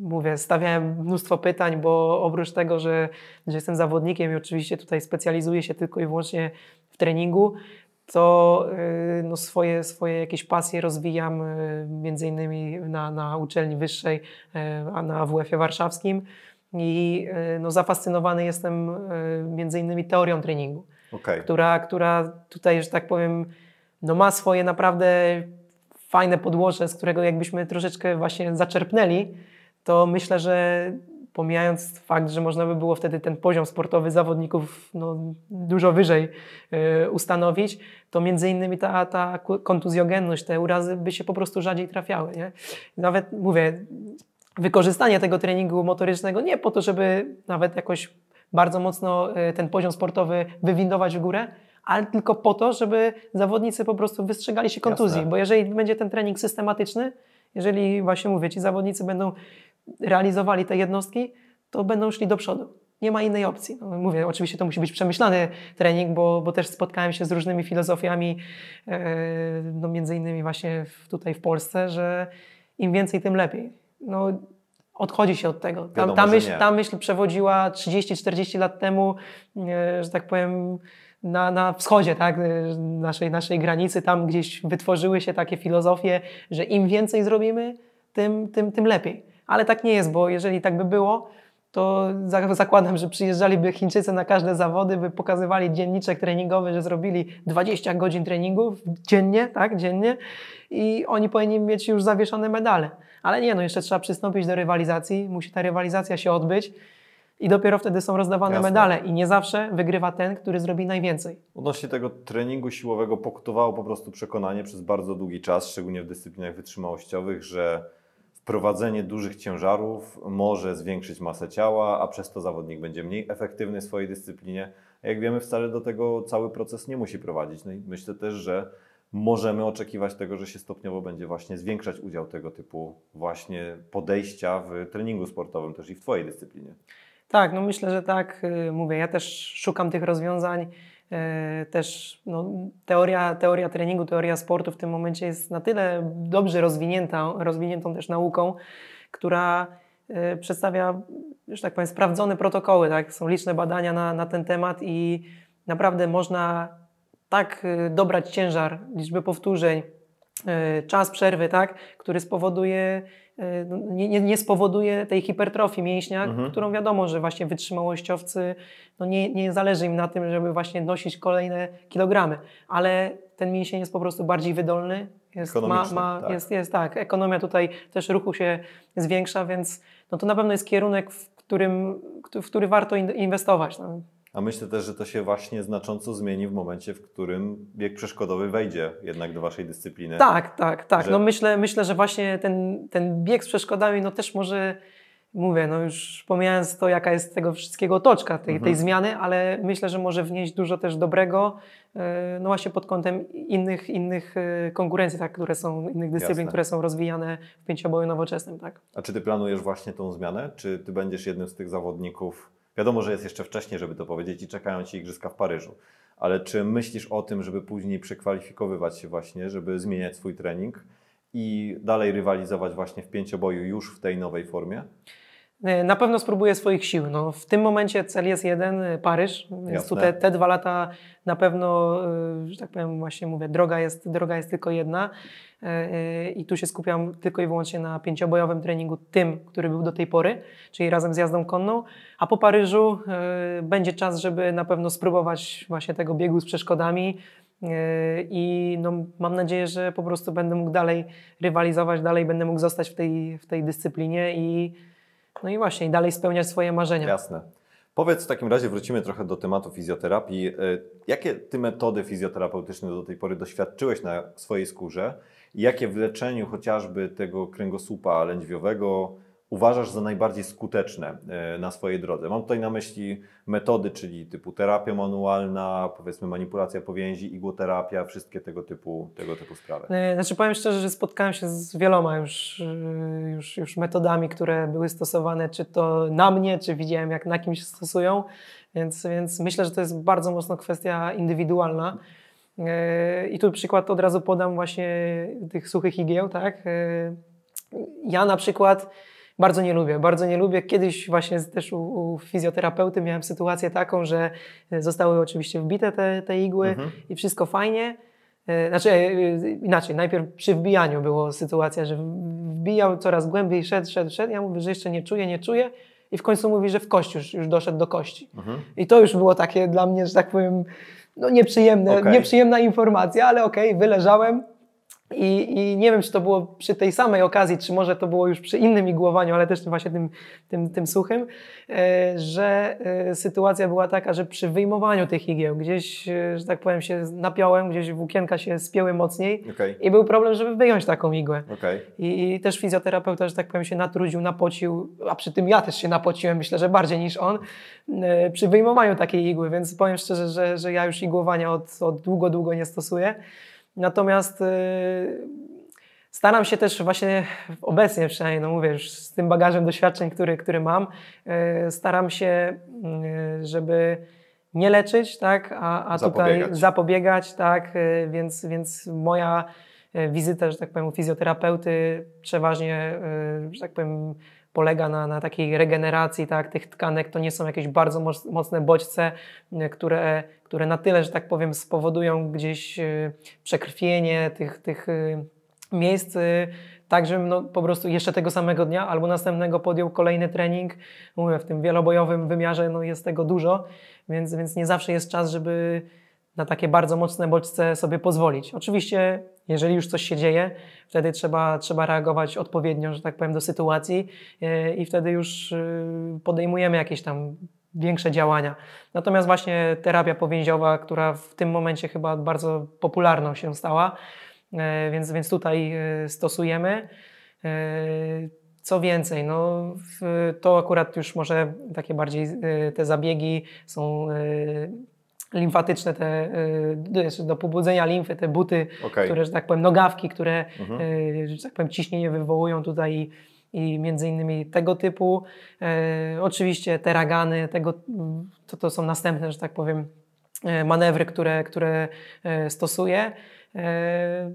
Mówię, stawiałem mnóstwo pytań, bo oprócz tego, że, że jestem zawodnikiem i oczywiście tutaj specjalizuję się tylko i wyłącznie w treningu, to y, no, swoje, swoje jakieś pasje rozwijam y, między innymi na, na uczelni wyższej, y, a na wf ie warszawskim i no, zafascynowany jestem między innymi teorią treningu, okay. która, która tutaj, że tak powiem, no, ma swoje naprawdę fajne podłoże, z którego jakbyśmy troszeczkę właśnie zaczerpnęli, to myślę, że pomijając fakt, że można by było wtedy ten poziom sportowy zawodników no, dużo wyżej y, ustanowić, to między innymi ta, ta kontuzjogenność, te urazy by się po prostu rzadziej trafiały. Nie? Nawet mówię, wykorzystanie tego treningu motorycznego nie po to, żeby nawet jakoś bardzo mocno y, ten poziom sportowy wywindować w górę, ale tylko po to, żeby zawodnicy po prostu wystrzegali się kontuzji, Jasne. bo jeżeli będzie ten trening systematyczny, jeżeli właśnie mówię, ci zawodnicy będą realizowali te jednostki, to będą szli do przodu. Nie ma innej opcji. No, mówię, oczywiście to musi być przemyślany trening, bo, bo też spotkałem się z różnymi filozofiami, yy, no między innymi właśnie w, tutaj w Polsce, że im więcej, tym lepiej. No, odchodzi się od tego. Ta, Wiadomo, ta, myśl, ta myśl przewodziła 30-40 lat temu, e, że tak powiem, na, na wschodzie tak, e, naszej, naszej granicy. Tam gdzieś wytworzyły się takie filozofie, że im więcej zrobimy, tym, tym, tym lepiej ale tak nie jest, bo jeżeli tak by było, to zakładam, że przyjeżdżaliby Chińczycy na każde zawody, by pokazywali dzienniczek treningowy, że zrobili 20 godzin treningów dziennie, tak, dziennie i oni powinni mieć już zawieszone medale. Ale nie, no jeszcze trzeba przystąpić do rywalizacji, musi ta rywalizacja się odbyć i dopiero wtedy są rozdawane Jasne. medale i nie zawsze wygrywa ten, który zrobi najwięcej. Odnośnie tego treningu siłowego pokutowało po prostu przekonanie przez bardzo długi czas, szczególnie w dyscyplinach wytrzymałościowych, że prowadzenie dużych ciężarów może zwiększyć masę ciała, a przez to zawodnik będzie mniej efektywny w swojej dyscyplinie. Jak wiemy, wcale do tego cały proces nie musi prowadzić. No i myślę też, że możemy oczekiwać tego, że się stopniowo będzie właśnie zwiększać udział tego typu właśnie podejścia w treningu sportowym też i w Twojej dyscyplinie. Tak, no myślę, że tak. Y, mówię, ja też szukam tych rozwiązań E, też no, teoria, teoria treningu, teoria sportu w tym momencie jest na tyle dobrze rozwinięta, rozwiniętą też nauką, która e, przedstawia, już tak powiem, sprawdzone protokoły. Tak? Są liczne badania na, na ten temat i naprawdę można tak e, dobrać ciężar, liczbę powtórzeń, czas przerwy, tak? który spowoduje Y, nie, nie, nie spowoduje tej hipertrofii mięśnia, mhm. którą wiadomo, że właśnie wytrzymałościowcy, no nie, nie zależy im na tym, żeby właśnie nosić kolejne kilogramy, ale ten mięsień jest po prostu bardziej wydolny, jest, ma, ma, tak. Jest, jest tak, ekonomia tutaj też ruchu się zwiększa, więc no to na pewno jest kierunek, w którym, w który warto inwestować. No. A myślę też, że to się właśnie znacząco zmieni w momencie, w którym bieg przeszkodowy wejdzie jednak do Waszej dyscypliny. Tak, tak, tak. Że... No myślę, myślę, że właśnie ten, ten bieg z przeszkodami no też może, mówię, no już pomijając to, jaka jest tego wszystkiego otoczka, tej, mhm. tej zmiany, ale myślę, że może wnieść dużo też dobrego, e, no właśnie pod kątem innych, innych e, konkurencji, tak, które są, innych dyscyplin, Jasne. które są rozwijane w pięcioboju nowoczesnym, tak. A czy Ty planujesz właśnie tą zmianę? Czy Ty będziesz jednym z tych zawodników, Wiadomo, że jest jeszcze wcześniej, żeby to powiedzieć i czekają Ci Igrzyska w Paryżu. Ale czy myślisz o tym, żeby później przekwalifikowywać się właśnie, żeby zmieniać swój trening i dalej rywalizować właśnie w pięcioboju już w tej nowej formie? Y, na pewno spróbuję swoich sił. No, w tym momencie cel jest jeden, y, Paryż, więc tu te, te, dwa lata na pewno, y, że tak powiem, właśnie mówię, droga jest, droga jest tylko jedna i tu się skupiam tylko i wyłącznie na pięciobojowym treningu, tym, który był do tej pory, czyli razem z jazdą konną, a po Paryżu będzie czas, żeby na pewno spróbować właśnie tego biegu z przeszkodami, i no, mam nadzieję, że po prostu będę mógł dalej rywalizować, dalej będę mógł zostać w tej, w tej dyscyplinie i no i właśnie, i dalej spełniać swoje marzenia. Jasne. Powiedz w takim razie, wrócimy trochę do tematu fizjoterapii. E, jakie ty metody fizjoterapeutyczne do tej pory doświadczyłeś na swojej skórze? I jakie w leczeniu chociażby tego kręgosłupa lędźwiowego, uważasz za najbardziej skuteczne e, na swojej drodze? Mam tutaj na myśli metody, czyli typu terapia manualna, powiedzmy manipulacja powięzi, igłoterapia, wszystkie tego typu, tego typu sprawy. E, znaczy powiem szczerze, że spotkałem się z wieloma już, e, już, już metodami, które były stosowane, czy to na mnie, czy widziałem jak na kimś stosują, więc, więc myślę, że to jest bardzo mocno kwestia indywidualna. I tu przykład od razu podam właśnie tych suchych igieł, tak? Ja na przykład bardzo nie lubię. Bardzo nie lubię. Kiedyś właśnie też u, u fizjoterapeuty miałem sytuację taką, że e, zostały oczywiście wbite te, te igły mhm. i wszystko fajnie. E, znaczy e, inaczej, najpierw przy wbijaniu była sytuacja, że wbijał coraz głębiej, szedł, szedł, szedł. Ja mówię, że jeszcze nie czuję, nie czuję i w końcu mówi, że w kości już, już doszedł do kości. Mhm. I to już było takie dla mnie, że tak powiem, no nieprzyjemne, okay. nieprzyjemna informacja, ale okej, okay, wyleżałem, i, I, nie wiem, czy to było przy tej samej okazji, czy może to było już przy innym igłowaniu, ale też właśnie tym, tym, tym suchym, e, że e, sytuacja była taka, że przy wyjmowaniu tych igieł gdzieś, e, że tak powiem, się napiąłem, gdzieś włókienka się spięły mocniej okay. i był problem, żeby wyjąć taką igłę. Okay. I, I, też fizjoterapeuta, że tak powiem, się natrudził, napocił, a przy tym ja też się napociłem, myślę, że bardziej niż on, przy wyjmowaniu takiej igły, więc powiem szczerze, że, że ja już igłowania od, od długo, długo nie stosuję. Natomiast y, staram się też właśnie obecnie przynajmniej, no mówię, już z tym bagażem doświadczeń, który, który mam, y, staram się, y, żeby nie leczyć, tak, a, a zapobiegać. tutaj zapobiegać, tak, więc, więc moja wizyta, że tak powiem, u fizjoterapeuty przeważnie, że tak powiem, polega na, na takiej regeneracji tak, tych tkanek. To nie są jakieś bardzo mocne bodźce, które, które na tyle, że tak powiem, spowodują gdzieś y, przekrwienie tych, tych y, miejsc y, tak, żebym no, po prostu jeszcze tego samego dnia albo następnego podjął kolejny trening. Mówię, w tym wielobojowym wymiarze no, jest tego dużo, więc, więc nie zawsze jest czas, żeby na takie bardzo mocne bodźce sobie pozwolić. Oczywiście jeżeli już coś się dzieje, wtedy trzeba, trzeba reagować odpowiednio, że tak powiem, do sytuacji e, i wtedy już e, podejmujemy jakieś tam większe działania. Natomiast właśnie terapia powięziowa, która w tym momencie chyba bardzo popularną się stała, e, więc, więc tutaj stosujemy. Co więcej, no, to akurat już może takie bardziej te zabiegi są limfatyczne, te, y, do pobudzenia limfy, te buty, okay. które, że tak powiem, nogawki, które, mhm. Y, że tak powiem, ciśnienie wywołują tutaj i między innymi tego typu. E, oczywiście ragany tego, to, to są następne, że tak powiem, e, manewry, które, które e, stosuję. E,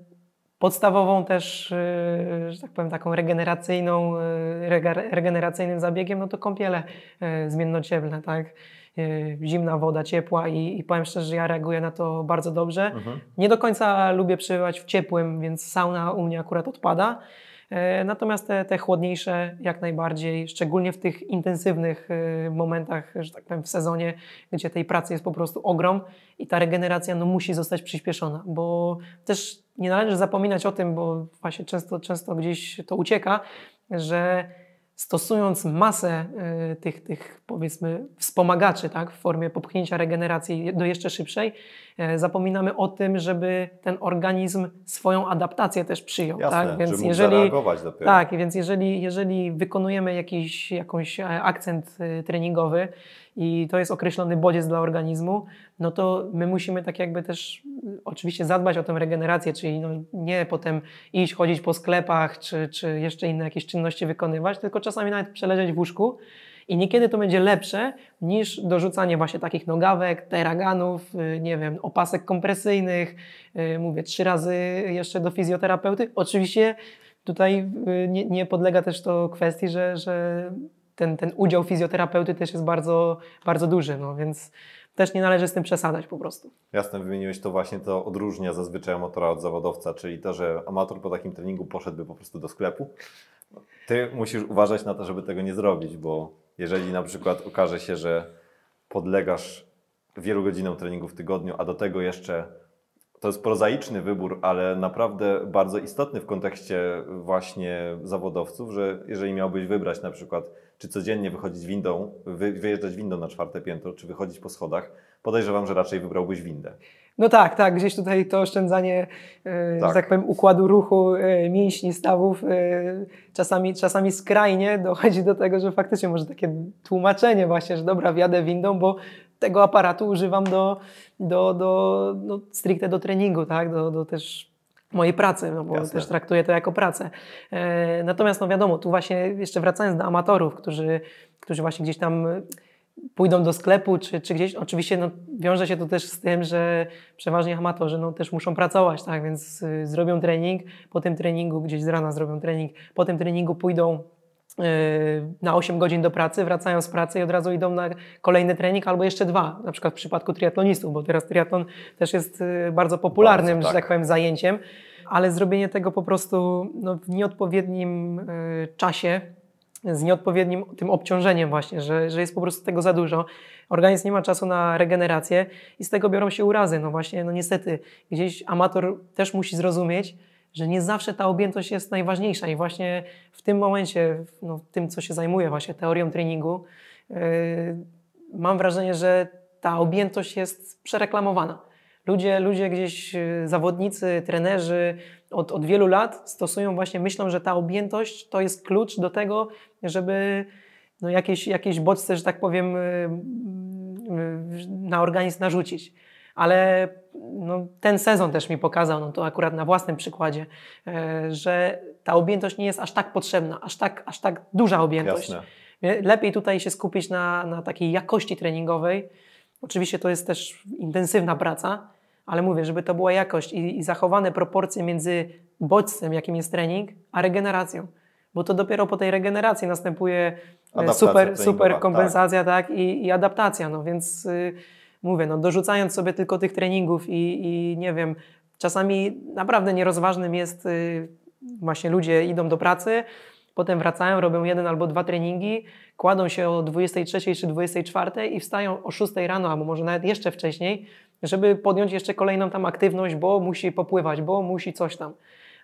podstawową też, e, że tak powiem, taką regeneracyjną, regeneracyjnym zabiegiem, no to kąpiele zmiennocieblne, tak? Y, zimna woda, ciepła i, i powiem szczerze, że ja reaguję na to bardzo dobrze. Mhm. Nie do końca lubię przebywać w ciepłym, więc sauna u mnie akurat odpada. Y, natomiast te, te chłodniejsze jak najbardziej, szczególnie w tych intensywnych y, momentach, że tak powiem, w sezonie, gdzie tej pracy jest po prostu ogrom i ta regeneracja no, musi zostać przyspieszona, bo też nie należy zapominać o tym, bo właśnie często, często gdzieś to ucieka, że stosując masę y, tych, tych powiedzmy wspomagaczy tak, w formie popchnięcia regeneracji do jeszcze szybszej, E, zapominamy o tym, żeby ten organizm swoją adaptację też przyjął. Jasne, tak? Więc jeżeli, Tak, więc jeżeli, jeżeli wykonujemy jakiś jakąś e, akcent e, treningowy i to jest określony bodziec dla organizmu, no to my musimy tak jakby też oczywiście zadbać o tę regenerację, czyli no nie potem iść, chodzić po sklepach, czy, czy jeszcze inne jakieś czynności wykonywać, tylko czasami nawet przeleżeć w łóżku, i niekiedy to będzie lepsze niż dorzucanie właśnie takich nogawek, teraganów, y, nie wiem, opasek kompresyjnych, y, mówię trzy razy jeszcze do fizjoterapeuty. Oczywiście tutaj y, nie, nie podlega też to kwestii, że, że ten, ten udział fizjoterapeuty też jest bardzo, bardzo duży, no więc też nie należy z tym przesadać po prostu. Jasne, wymieniłeś to właśnie, to odróżnia zazwyczaj amatora od zawodowca, czyli to, że amator po takim treningu poszedłby po prostu do sklepu. Ty musisz uważać na to, żeby tego nie zrobić, bo jeżeli na przykład okaże się, że podlegasz wielu godzinom treningu w tygodniu, a do tego jeszcze to jest prozaiczny wybór, ale naprawdę bardzo istotny w kontekście właśnie zawodowców, że jeżeli miałbyś wybrać na przykład, czy codziennie wychodzić windą, wyjeżdżać windą na czwarte piętro, czy wychodzić po schodach, podejrzewam, że raczej wybrałbyś windę. No tak, tak, gdzieś tutaj to oszczędzanie, e, tak. że tak powiem, układu ruchu, e, mięśni, stawów, e, czasami, czasami skrajnie dochodzi do tego, że faktycznie może takie tłumaczenie właśnie, że dobra, wjadę windą, bo tego aparatu używam do, do, do no, stricte do treningu, tak, do, do też mojej pracy, no bo Jasne. też traktuję to jako pracę. natomiast no wiadomo, tu właśnie jeszcze wracając do amatorów, którzy, którzy właśnie gdzieś tam pójdą do sklepu czy, czy gdzieś. Oczywiście no, wiąże się to też z tym, że przeważnie amatorzy no, też muszą pracować, tak? więc y, zrobią trening, po tym treningu gdzieś z rana zrobią trening, po tym treningu pójdą y, na 8 godzin do pracy, wracają z pracy i od razu idą na kolejny trening albo jeszcze dwa, na przykład w przypadku triatlonistów, bo teraz triatlon też jest y, bardzo popularnym, bardzo, tak. że tak powiem, zajęciem, ale zrobienie tego po prostu no, w nieodpowiednim y, czasie z nieodpowiednim tym obciążeniem właśnie, że, że jest po prostu tego za dużo. Organizm nie ma czasu na regenerację i z tego biorą się urazy. No właśnie, no niestety, gdzieś amator też musi zrozumieć, że nie zawsze ta objętość jest najważniejsza i właśnie w tym momencie, no, w tym co się zajmuję właśnie teorią treningu, yy, mam wrażenie, że ta objętość jest przereklamowana. Ludzie, ludzie gdzieś, yy, zawodnicy, trenerzy, od, od wielu lat stosują właśnie, myślą, że ta objętość to jest klucz do tego, żeby no jakieś, jakieś bodźce, że tak powiem, y, y, na organizm narzucić. Ale no, ten sezon też mi pokazał, no to akurat na własnym przykładzie, e, że ta objętość nie jest aż tak potrzebna, aż tak, aż tak duża objętość. Jasne. Lepiej tutaj się skupić na, na takiej jakości treningowej. Oczywiście to jest też intensywna praca, ale mówię, żeby to była jakość i, i zachowane proporcje między bodźcem, jakim jest trening, a regeneracją. Bo to dopiero po tej regeneracji następuje e, adaptacja super, super tak. kompensacja tak. tak i, i, adaptacja. No więc y, mówię, no, dorzucając sobie tylko tych treningów i, i nie wiem, czasami naprawdę nierozważnym jest, y, właśnie ludzie idą do pracy, potem wracają, robią jeden albo dwa treningi, kładą się o 23 czy 24 i wstają o 6 rano, albo może nawet jeszcze wcześniej, żeby podjąć jeszcze kolejną tam aktywność, bo musi popływać, bo musi coś tam.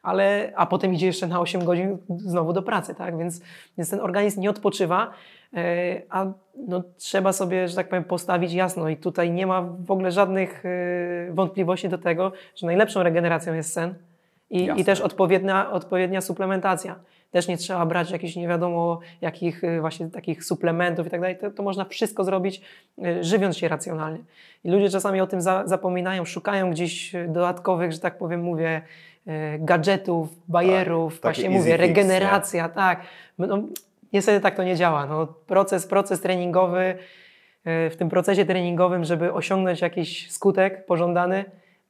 Ale, a potem idzie jeszcze na 8 godzin znowu do pracy, tak? Więc, więc ten organizm nie odpoczywa, e, a no, trzeba sobie, że tak powiem, postawić jasno. I tutaj nie ma w ogóle żadnych e, wątpliwości do tego, że najlepszą regeneracją jest sen i, i też odpowiednia, odpowiednia suplementacja też nie trzeba brać jakichś nie wiadomo jakich y, właśnie takich suplementów i tak dalej. To można wszystko zrobić y, żywiąc się racjonalnie. I ludzie czasami o tym za, zapominają, szukają gdzieś y, dodatkowych, że tak powiem, mówię, gadżetów, bajerów, tak, właśnie mówię, regeneracja, tak. No, niestety tak to nie działa. No, proces, proces treningowy, w tym procesie treningowym, żeby osiągnąć jakiś skutek pożądany,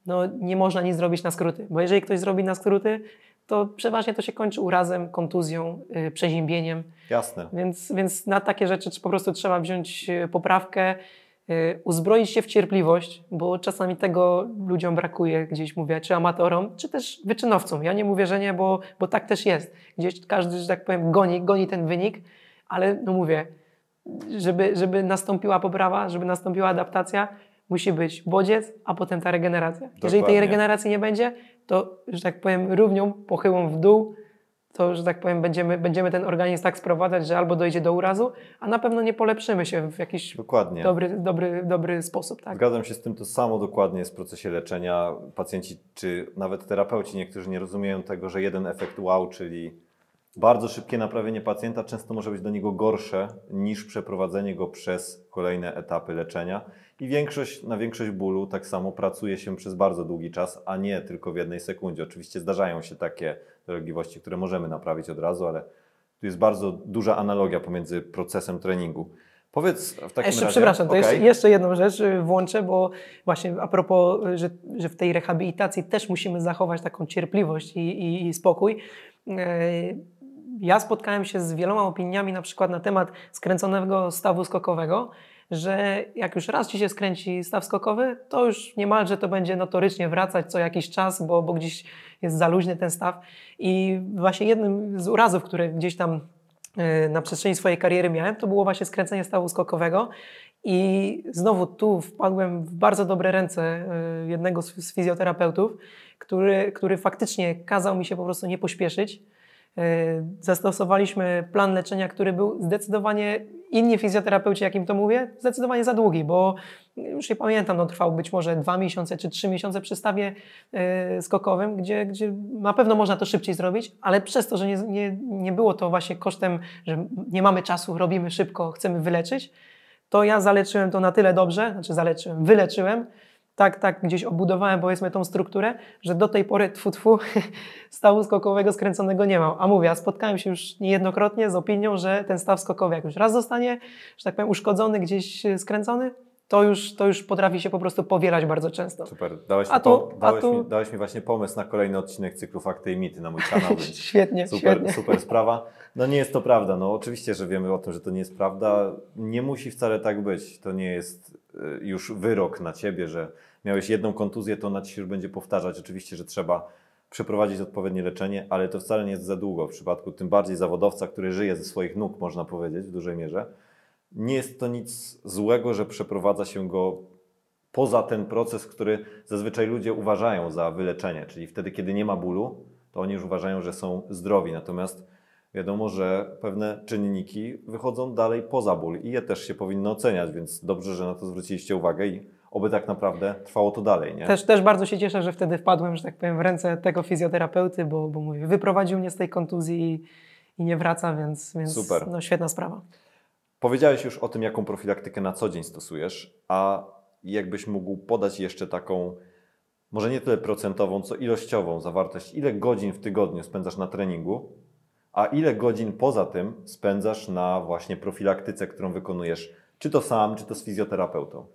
no nie można nic zrobić na skróty. Bo jeżeli ktoś zrobi na skróty, to przeważnie to się kończy urazem, kontuzją, yy, przeziębieniem. Jasne. Więc, więc na takie rzeczy po prostu trzeba wziąć y, poprawkę, yy, uzbroić się w cierpliwość, bo czasami tego ludziom brakuje gdzieś, mówię, czy amatorom, czy też wyczynowcom. Ja nie mówię, że nie, bo, bo tak też jest. Gdzieś każdy, że tak powiem, goni, goni ten wynik, ale no mówię, żeby, żeby nastąpiła poprawa, żeby nastąpiła adaptacja, musi być bodziec, a potem ta regeneracja. Dokładnie. Jeżeli tej regeneracji nie będzie, to, że tak powiem, równią pochyłą w dół, to, że tak powiem, będziemy, będziemy ten organizm tak sprowadzać, że albo dojdzie do urazu, a na pewno nie polepszymy się w jakiś dokładnie. Dobry, dobry, dobry sposób. Tak? Zgadzam się z tym, to samo dokładnie jest w procesie leczenia. Pacjenci, czy nawet terapeuci, niektórzy nie rozumieją tego, że jeden efekt wow, czyli bardzo szybkie naprawienie pacjenta często może być do niego gorsze niż przeprowadzenie go przez kolejne etapy leczenia. I większość, na większość bólu tak samo pracuje się przez bardzo długi czas, a nie tylko w jednej sekundzie. Oczywiście zdarzają się takie dolegliwości, które możemy naprawić od razu, ale tu jest bardzo duża analogia pomiędzy procesem treningu. Powiedz w takim jeszcze, razie. Przepraszam, okay. to jeszcze, jeszcze, jedną rzecz y, włączę, bo właśnie a propos, y, że, że w tej rehabilitacji też musimy zachować taką cierpliwość i, i, i spokój. Y, ja spotkałem się z wieloma opiniami na przykład na temat skręconego stawu skokowego że jak już raz ci się skręci staw skokowy, to już niemalże to będzie notorycznie wracać co jakiś czas, bo, bo gdzieś jest za luźny ten staw. I właśnie jednym z urazów, które gdzieś tam e, na przestrzeni swojej kariery miałem, to było właśnie skręcenie stawu skokowego. I znowu tu wpadłem w bardzo dobre ręce e, jednego z fizjoterapeutów, który, który faktycznie kazał mi się po prostu nie pośpieszyć Yy, zastosowaliśmy plan leczenia, który był zdecydowanie inni fizjoterapeuci, jakim to mówię, zdecydowanie za długi, bo już nie pamiętam, no, trwał być może dwa miesiące czy trzy miesiące przy stawie yy, skokowym, gdzie, gdzie na pewno można to szybciej zrobić, ale przez to, że nie, nie, nie było to właśnie kosztem, że nie mamy czasu, robimy szybko, chcemy wyleczyć, to ja zaleczyłem to na tyle dobrze, znaczy zaleczyłem, wyleczyłem, tak, tak gdzieś obudowałem powiedzmy tą strukturę, że do tej pory tfu, tfu stawu skokowego skręconego nie mam. A mówię, a spotkałem się już niejednokrotnie z opinią, że ten staw skokowy jak już raz zostanie, że tak powiem, uszkodzony, gdzieś e, skręcony, to już, to już potrafi się po prostu powielać bardzo często. Super. Dałeś, a po, dałeś, a tu... mi, dałeś mi właśnie pomysł na kolejny odcinek cyklu Fakty i Mity na mój kanał. świetnie, super, świetnie. Super sprawa. No nie jest to prawda. No oczywiście, że wiemy o tym, że to nie jest prawda. Nie musi wcale tak być. To nie jest y, już wyrok na ciebie, że miałeś jedną kontuzję, to ona ci się już będzie powtarzać. Oczywiście, że trzeba przeprowadzić odpowiednie leczenie, ale to wcale nie jest za długo w przypadku tym bardziej zawodowca, który żyje ze swoich nóg, można powiedzieć w dużej mierze nie jest to nic złego, że przeprowadza się go poza ten proces, który zazwyczaj ludzie uważają za wyleczenie, czyli wtedy, kiedy nie ma bólu, to oni już uważają, że są zdrowi. Natomiast wiadomo, że pewne czynniki wychodzą dalej poza ból i je też się powinno oceniać, więc dobrze, że na to zwróciliście uwagę i oby tak naprawdę trwało to dalej. Nie? Też, też bardzo się cieszę, że wtedy wpadłem, że tak powiem, w ręce tego fizjoterapeuty, bo, bo mówię, wyprowadził mnie z tej kontuzji i, i nie wraca, więc, więc Super. No, świetna sprawa. Powiedziałeś już o tym, jaką profilaktykę na co dzień stosujesz, a jakbyś mógł podać jeszcze taką, może nie tyle procentową, co ilościową zawartość, ile godzin w tygodniu spędzasz na treningu, a ile godzin poza tym spędzasz na właśnie profilaktyce, którą wykonujesz, czy to sam, czy to z fizjoterapeutą?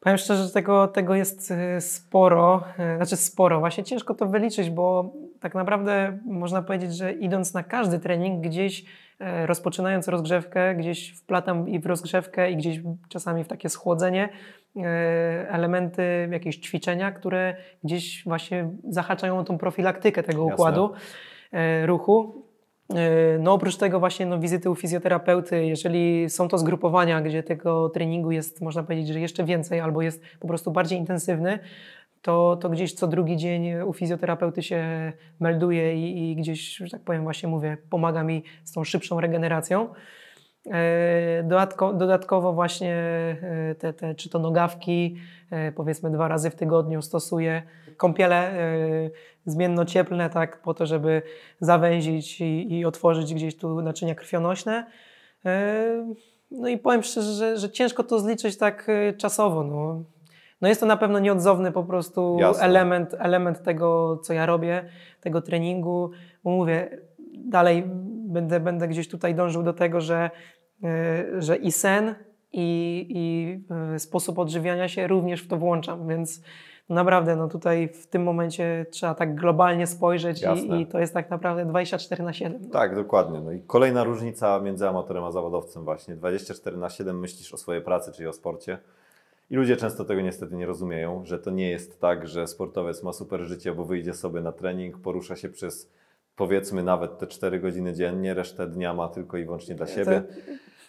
Powiem szczerze, że tego, tego jest y, sporo, y, znaczy sporo, właśnie ciężko to wyliczyć, bo tak naprawdę można powiedzieć, że idąc na każdy trening gdzieś E, rozpoczynając rozgrzewkę, gdzieś wplatam i w rozgrzewkę, i gdzieś czasami w takie schłodzenie e, elementy jakieś ćwiczenia, które gdzieś właśnie zahaczają tą profilaktykę tego układu Jasne. ruchu. E, no oprócz tego właśnie no, wizyty u fizjoterapeuty, jeżeli są to zgrupowania, gdzie tego treningu jest, można powiedzieć, że jeszcze więcej albo jest po prostu bardziej intensywny, to, to gdzieś co drugi dzień u fizjoterapeuty się melduje i, i gdzieś, że tak powiem, właśnie mówię, pomaga mi z tą szybszą regeneracją. E, dodatko, dodatkowo właśnie e, te, te, czy to nogawki, e, powiedzmy dwa razy w tygodniu stosuję. Kąpiele zmiennocieplne, tak po to, żeby zawęzić i, i otworzyć gdzieś tu naczynia krwionośne. No i powiem szczerze, że, że ciężko to zliczyć tak czasowo. No no jest to na pewno nieodzowny po prostu element, element tego, co ja robię, tego treningu. Bo mówię, dalej będę, będę gdzieś tutaj dążył do tego, że, e, że i sen, i, i e, sposób odżywiania się również w to włączam, więc no naprawdę no tutaj w tym momencie trzeba tak globalnie spojrzeć i, i, to jest tak naprawdę 24 na 7. No. Tak, dokładnie. No i kolejna różnica między amatorem a zawodowcem właśnie. 24 na 7 myślisz o swojej pracy, czyli o sporcie. I ludzie często tego niestety nie rozumieją, że to nie jest tak, że sportowiec ma super życie, bo wyjdzie sobie na trening, porusza się przez powiedzmy nawet te 4 godziny dziennie, resztę dnia ma tylko i wyłącznie dla siebie.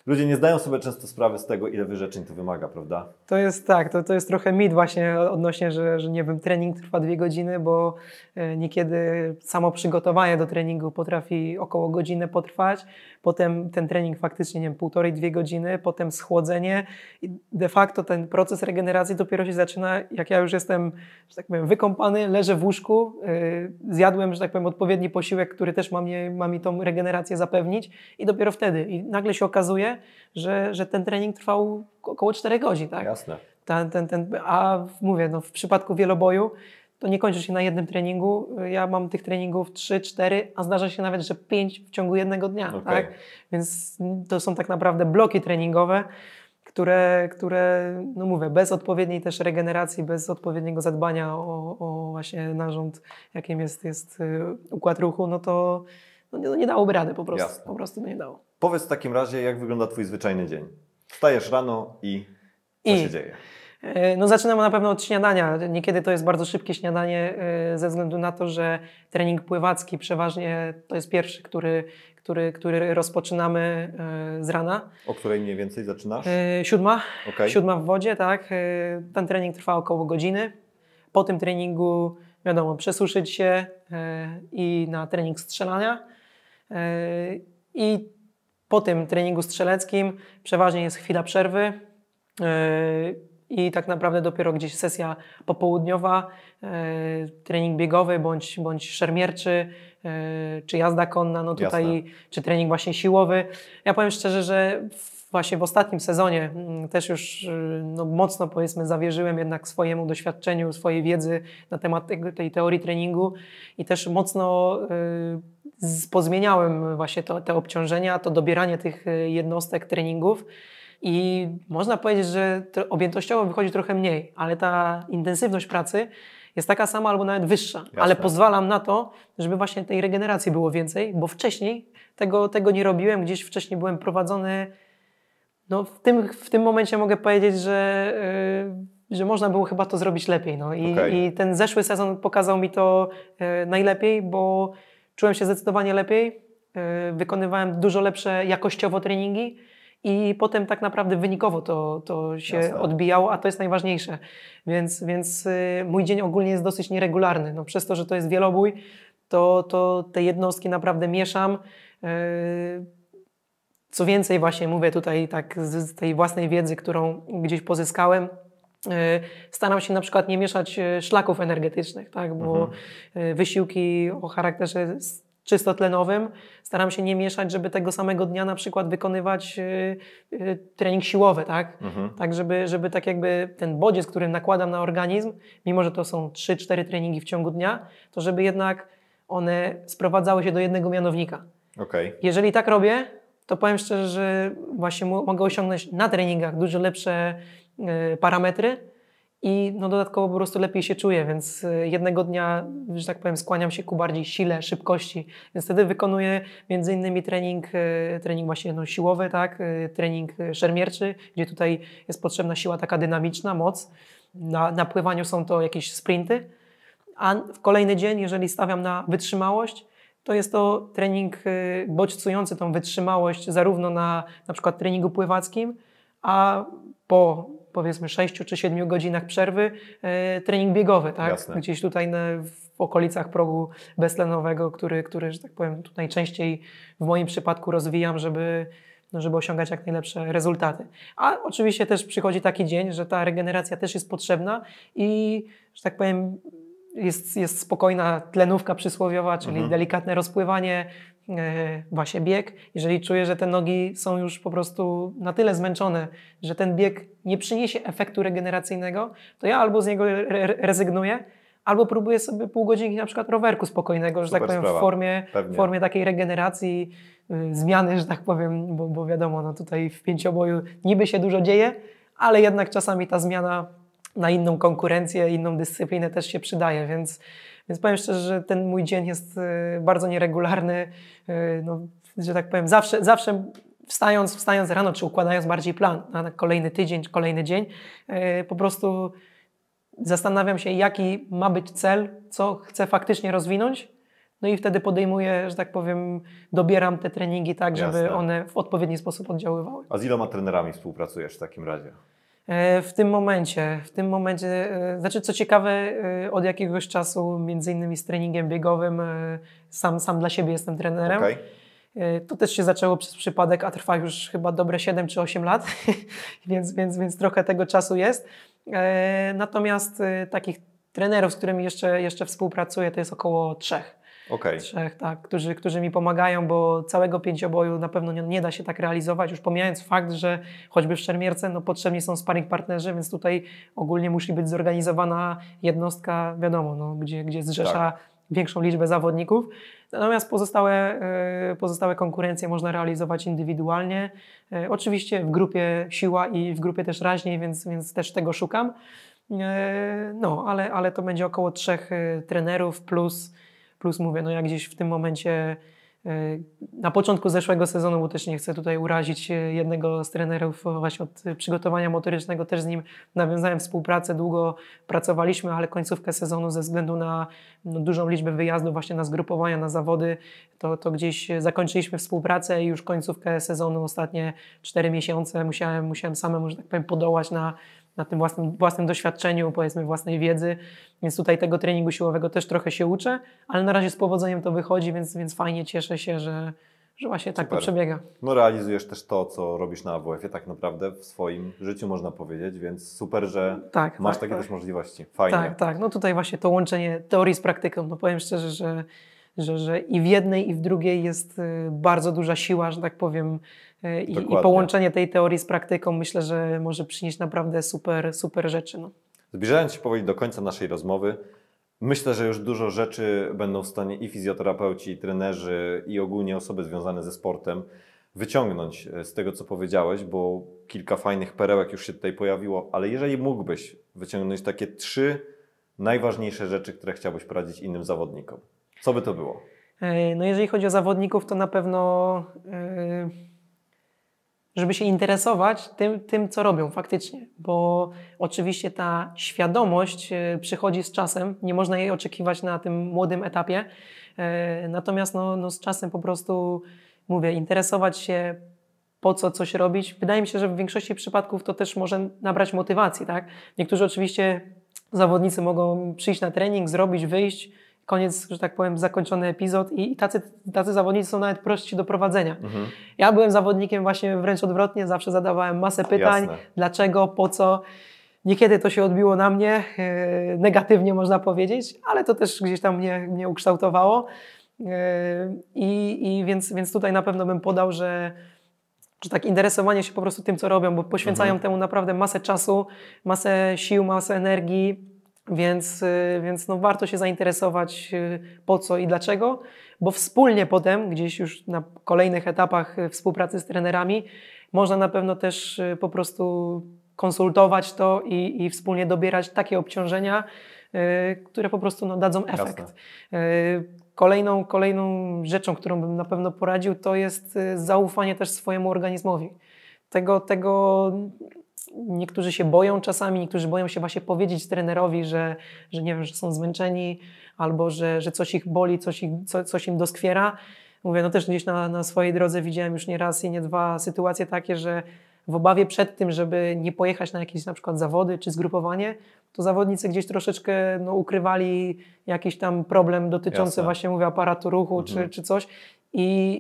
Ludzie nie zdają sobie często sprawy z tego, ile wyrzeczeń to wymaga, prawda? To jest tak, to, to jest trochę mit właśnie odnośnie, że, że nie wiem, trening trwa dwie godziny, bo e, niekiedy samo przygotowanie do treningu potrafi około godzinę potrwać, potem ten trening faktycznie, nie wiem, półtorej, dwie godziny, potem schłodzenie i de facto ten proces regeneracji dopiero się zaczyna, jak ja już jestem, że tak powiem, wykąpany, leżę w łóżku, yy, zjadłem, że tak powiem, odpowiedni posiłek, który też ma, mnie, ma mi tą regenerację zapewnić i dopiero wtedy. I nagle się okazuje, że, że ten trening trwał około 4 godzin, tak? Jasne. Ten, ten, ten, a mówię, no, w przypadku wieloboju to nie kończy się na jednym treningu. Ja mam tych treningów 3, 4, a zdarza się nawet, że 5 w ciągu jednego dnia. Okay. Tak? Więc to są tak naprawdę bloki treningowe, które, które no mówię, bez odpowiedniej też regeneracji, bez odpowiedniego zadbania o, o właśnie narząd, jakim jest, jest y, układ ruchu, no to no nie, no nie dałoby rady po prostu. Jasne. Po prostu nie dało. Powiedz w takim razie, jak wygląda Twój zwyczajny dzień? Wstajesz rano i co I... się dzieje? E, no zaczynam na pewno od śniadania. Niekiedy to jest bardzo szybkie śniadanie e, ze względu na to, że trening pływacki przeważnie to jest pierwszy, który, który, który rozpoczynamy e, z rana. O której mniej więcej zaczynasz? Siódma. Okay. Siódma w wodzie, tak. Ten trening trwa około godziny. Po tym treningu, wiadomo, przesuszyć się i na trening strzelania. I po tym treningu strzeleckim przeważnie jest chwila przerwy i tak naprawdę dopiero gdzieś sesja popołudniowa, e, trening biegowy bądź, bądź szermierczy, e, czy jazda konna, no tutaj, Jasne. czy trening właśnie siłowy. Ja powiem szczerze, że właśnie w ostatnim sezonie mm, też już e, no, mocno powiedzmy zawierzyłem jednak swojemu doświadczeniu, swojej wiedzy na temat tej teorii treningu i też mocno pozmieniałem właśnie to, te obciążenia, to dobieranie tych jednostek treningów. I można powiedzieć, że objętościowo wychodzi trochę mniej, ale ta intensywność pracy jest taka sama albo nawet wyższa. Jasne. Ale pozwalam na to, żeby właśnie tej regeneracji było więcej, bo wcześniej tego, tego nie robiłem, gdzieś wcześniej byłem prowadzony. No, w, tym, w tym momencie mogę powiedzieć, że, yy, że można było chyba to zrobić lepiej. No. I, okay. I ten zeszły sezon pokazał mi to yy, najlepiej, bo czułem się zdecydowanie lepiej. Yy, wykonywałem dużo lepsze jakościowo treningi i potem tak naprawdę wynikowo to, to się Jasne. odbijało, a to jest najważniejsze. Więc, więc y, mój dzień ogólnie jest dosyć nieregularny. No, przez to, że to jest wielobój, to, to te jednostki naprawdę mieszam. Y, co więcej, właśnie mówię tutaj tak z tej własnej wiedzy, którą gdzieś pozyskałem, y, Staram się na przykład nie mieszać szlaków energetycznych, tak, bo mhm. wysiłki o charakterze czysto tlenowym. Staram się nie mieszać, żeby tego samego dnia na przykład wykonywać y, y, trening siłowy, tak? Mhm. Tak, żeby, żeby tak jakby ten bodziec, który nakładam na organizm, mimo że to są 3-4 treningi w ciągu dnia, to żeby jednak one sprowadzały się do jednego mianownika. Okay. Jeżeli tak robię, to powiem szczerze, że właśnie mogę osiągnąć na treningach dużo lepsze y, parametry, i no dodatkowo po prostu lepiej się czuję, więc y, jednego dnia, że tak powiem, skłaniam się ku bardziej sile, szybkości, więc wtedy wykonuję między innymi trening, y, trening właśnie no, siłowy, tak, y, trening szermierczy, gdzie tutaj jest potrzebna siła taka dynamiczna, moc, na, na pływaniu są to jakieś sprinty, a w kolejny dzień, jeżeli stawiam na wytrzymałość, to jest to trening bodźcujący tą wytrzymałość zarówno na na przykład treningu pływackim, a po powiedzmy 6 czy 7 godzinach przerwy e, trening biegowy, tak? Jasne. Gdzieś tutaj na, w okolicach progu beztlenowego, który, który, że tak powiem, najczęściej w moim przypadku rozwijam, żeby no żeby osiągać jak najlepsze rezultaty. A oczywiście też przychodzi taki dzień, że ta regeneracja też jest potrzebna i, że tak powiem, jest, jest spokojna tlenówka przysłowiowa, czyli mhm. delikatne rozpływanie, E, właśnie bieg, jeżeli czuję, że te nogi są już po prostu na tyle zmęczone, że ten bieg nie przyniesie efektu regeneracyjnego, to ja albo z niego rezygnuję, albo próbuję sobie pół godzinki na przykład rowerku spokojnego, że tak Super tak powiem, w formie, formie takiej regeneracji, yy, zmiany, że tak powiem, bo, bo wiadomo, no tutaj w pięcioboju niby się dużo dzieje, ale jednak czasami ta zmiana na inną konkurencję, inną dyscyplinę też się przydaje, więc więc powiem szczerze, że ten mój dzień jest y, bardzo nieregularny. Y, no, że tak powiem, zawsze, zawsze wstając, wstając rano, czy układając bardziej plan na kolejny tydzień, czy kolejny dzień, y, po prostu zastanawiam się, jaki ma być cel, co chcę faktycznie rozwinąć. No i wtedy podejmuję, że tak powiem, dobieram te treningi tak, Jasne. żeby one w odpowiedni sposób oddziaływały. A z iloma trenerami współpracujesz w takim razie? E, w tym momencie, w tym momencie, e, znaczy co ciekawe, e, od jakiegoś czasu, między innymi z treningiem biegowym, sam, sam dla siebie jestem trenerem. Okay. To też się zaczęło przez przypadek, a trwa już chyba dobre 7 czy 8 lat, więc, więc, więc trochę tego czasu jest. Natomiast takich trenerów, z którymi jeszcze, jeszcze współpracuję, to jest około trzech. Okay. Trzech, tak, którzy, którzy mi pomagają, bo całego pięcioboju na pewno nie, nie, da się tak realizować, już pomijając fakt, że choćby w Szermierce no, potrzebni są sparring partnerzy, więc tutaj ogólnie musi być zorganizowana jednostka, wiadomo, no, gdzie, gdzie zrzesza tak. większą liczbę zawodników. Natomiast pozostałe, e, pozostałe konkurencje można realizować indywidualnie. E, oczywiście w grupie siła i w grupie też raźniej, więc, więc też tego szukam. E, no, ale, ale to będzie około trzech trenerów plus Plus mówię, no ja gdzieś w tym momencie y, na początku zeszłego sezonu, bo też nie chcę tutaj urazić y, jednego z trenerów właśnie od przygotowania motorycznego, też z nim nawiązałem współpracę, długo pracowaliśmy, ale końcówkę sezonu ze względu na no, dużą liczbę wyjazdów właśnie na zgrupowania, na zawody, to, to gdzieś zakończyliśmy współpracę i już końcówkę sezonu, ostatnie cztery miesiące musiałem, musiałem samemu, że tak powiem, podołać na na tym własnym, własnym doświadczeniu, powiedzmy własnej wiedzy, więc tutaj tego treningu siłowego też trochę się uczę, ale na razie z powodzeniem to wychodzi, więc, więc fajnie cieszę się, że, że właśnie tak Super. to przebiega. No realizujesz też to, co robisz na AWF-ie tak naprawdę w swoim życiu można powiedzieć, więc super, że tak, masz tak, takie tak. też możliwości. Fajnie. Tak, tak. No tutaj właśnie to łączenie teorii z praktyką. No powiem szczerze, że że, że i w jednej, i w drugiej jest y, bardzo duża siła, że tak powiem, y, i, i połączenie tej teorii z praktyką myślę, że może przynieść naprawdę super, super rzeczy. No. Zbliżając się powoli do końca naszej rozmowy, myślę, że już dużo rzeczy będą w stanie i fizjoterapeuci, i trenerzy, i ogólnie osoby związane ze sportem wyciągnąć e, z tego, co powiedziałeś, bo kilka fajnych perełek już się tutaj pojawiło, ale jeżeli mógłbyś wyciągnąć takie trzy najważniejsze rzeczy, które chciałbyś poradzić innym zawodnikom. Co by to było? E, no jeżeli chodzi o zawodników, to na pewno e, żeby się interesować tym, tym, co robią faktycznie, bo oczywiście ta świadomość e, przychodzi z czasem, nie można jej oczekiwać na tym młodym etapie, natomiast no, no z czasem po prostu, mówię, interesować się po co coś robić. Wydaje mi się, że w większości przypadków to też może nabrać motywacji, tak? Niektórzy oczywiście zawodnicy mogą przyjść na trening, zrobić, wyjść, koniec, że tak powiem, zakończony epizod i tacy, tacy zawodnicy są nawet prości do prowadzenia. Mhm. Ja byłem zawodnikiem właśnie wręcz odwrotnie, zawsze zadawałem masę pytań, Jasne. dlaczego, po co. Niekiedy to się odbiło na mnie, e, negatywnie można powiedzieć, ale to też gdzieś tam mnie, mnie ukształtowało. E, I, i więc, więc tutaj na pewno bym podał, że, że tak interesowanie się po prostu tym, co robią, bo poświęcają mhm. temu naprawdę masę czasu, masę sił, masę energii więc, y, więc no warto się zainteresować y, po co i dlaczego, bo wspólnie potem, gdzieś już na kolejnych etapach y, współpracy z trenerami, można na pewno też po prostu konsultować to i, i wspólnie dobierać takie obciążenia, które po prostu no, dadzą efekt. Jasne. Kolejną, kolejną rzeczą, którą bym na pewno poradził, to jest zaufanie też swojemu organizmowi. Tego, tego niektórzy się boją czasami, niektórzy boją się właśnie powiedzieć trenerowi, że, że nie wiem, że są zmęczeni albo że, że coś ich boli, coś, ich, co, coś im doskwiera. Mówię, no też gdzieś na, na swojej drodze widziałem już nie raz i nie dwa sytuacje takie, że w obawie przed tym, żeby nie pojechać na jakieś na przykład zawody czy zgrupowanie, to zawodnicy gdzieś troszeczkę no, ukrywali jakiś tam problem dotyczący Jasne. właśnie, mówię, aparatu ruchu mhm. czy, czy coś. I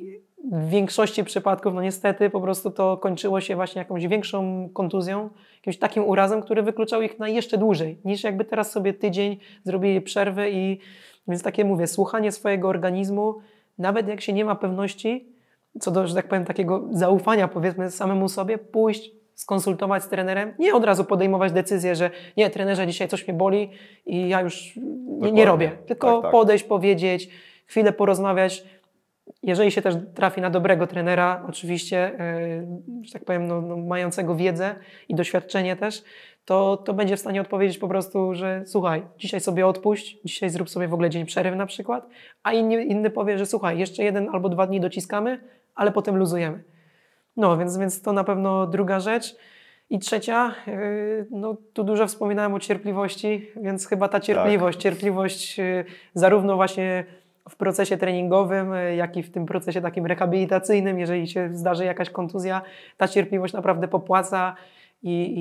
w większości przypadków, no niestety, po prostu to kończyło się właśnie jakąś większą kontuzją, jakimś takim urazem, który wykluczał ich na jeszcze dłużej, niż jakby teraz sobie tydzień zrobili przerwę i więc takie mówię, słuchanie swojego organizmu, nawet jak się nie ma pewności, co do, że tak powiem, takiego zaufania powiedzmy samemu sobie, pójść, skonsultować z trenerem, nie od razu podejmować decyzję, że nie, trenerze, dzisiaj coś mnie boli i ja już nie, nie robię, tylko tak, tak. podejść, powiedzieć, chwilę porozmawiać, jeżeli się też trafi na dobrego trenera, oczywiście, e, że tak powiem, no, no, mającego wiedzę i doświadczenie też, to, to będzie w stanie odpowiedzieć po prostu, że słuchaj, dzisiaj sobie odpuść, dzisiaj zrób sobie w ogóle dzień przerwy na przykład, a inny, inny powie, że słuchaj, jeszcze jeden albo dwa dni dociskamy, ale potem luzujemy. No, więc, więc to na pewno druga rzecz. I trzecia, e, no tu dużo wspominałem o cierpliwości, więc chyba ta cierpliwość, tak. cierpliwość e, zarówno właśnie w procesie treningowym, y, jak i w tym procesie takim rehabilitacyjnym, jeżeli się zdarzy jakaś kontuzja, ta cierpliwość naprawdę popłaca i,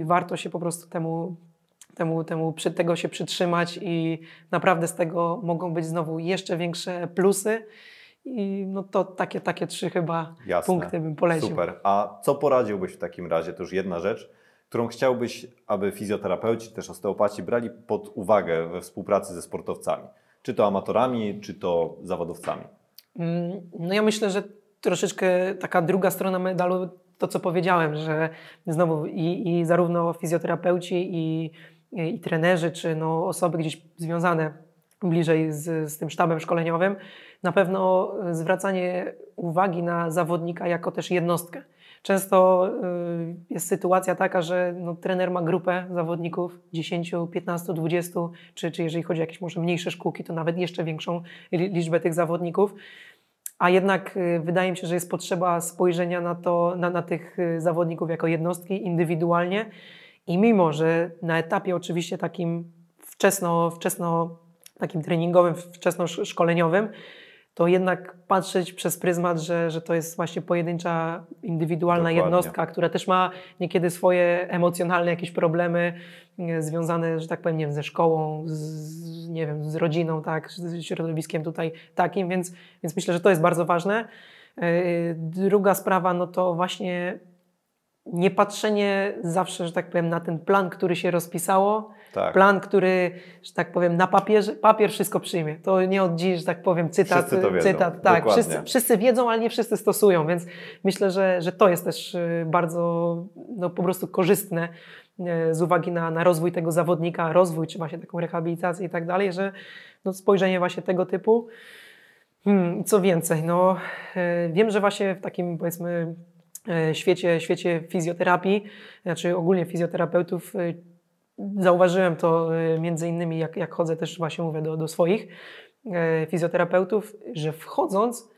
i warto się po prostu temu, temu, temu przy tego się przytrzymać i naprawdę z tego mogą być znowu jeszcze większe plusy. I no to takie, takie trzy chyba Jasne. punkty bym polecił. Super. A co poradziłbyś w takim razie? To już jedna rzecz, którą chciałbyś, aby fizjoterapeuci, też osteopaci brali pod uwagę we współpracy ze sportowcami czy to amatorami, czy to zawodowcami? Mm, no ja myślę, że troszeczkę taka druga strona medalu, to co powiedziałem, że znowu i, i zarówno fizjoterapeuci i, i trenerzy, czy no osoby gdzieś związane bliżej z, z tym sztabem szkoleniowym, na pewno zwracanie uwagi na zawodnika jako też jednostkę. Często y, jest sytuacja taka, że no, trener ma grupę zawodników 10, 15, 20, czy, czy jeżeli chodzi o jakieś może mniejsze szkółki, to nawet jeszcze większą liczbę tych zawodników. A jednak y, wydaje mi się, że jest potrzeba spojrzenia na, to, na, na tych y, zawodników jako jednostki indywidualnie. I mimo, że na etapie oczywiście takim wczesno, wczesno takim treningowym, wczesno-szkoleniowym, to jednak patrzeć przez pryzmat, że, że to jest właśnie pojedyncza, indywidualna Dokładnie. jednostka, która też ma niekiedy swoje emocjonalne jakieś problemy mm, związane, że tak powiem, wiem, ze szkołą, z, nie wiem, z rodziną, tak, z środowiskiem tutaj takim, więc, więc myślę, że to jest bardzo ważne. E, druga sprawa, no to właśnie nie patrzenie zawsze, że tak powiem, na ten plan, który się rozpisało, tak. plan, który, że tak powiem, na papierze, papier wszystko przyjmie. To nie od dziś, że tak powiem, cytat. Wszyscy to wiedzą. Cytat, tak. Wszyscy, wszyscy wiedzą, ale nie wszyscy stosują, więc myślę, że, że to jest też y, bardzo no, po prostu korzystne y, z uwagi na, na rozwój tego zawodnika, rozwój czy właśnie taką rehabilitację i tak dalej, że no, spojrzenie właśnie tego typu. Hmm, co więcej, no, y, wiem, że właśnie w takim powiedzmy świecie, świecie fizjoterapii, znaczy ogólnie fizjoterapeutów Zauważyłem to y, między innymi, jak, jak chodzę też właśnie mówię do, do swoich y, fizjoterapeutów, że wchodząc,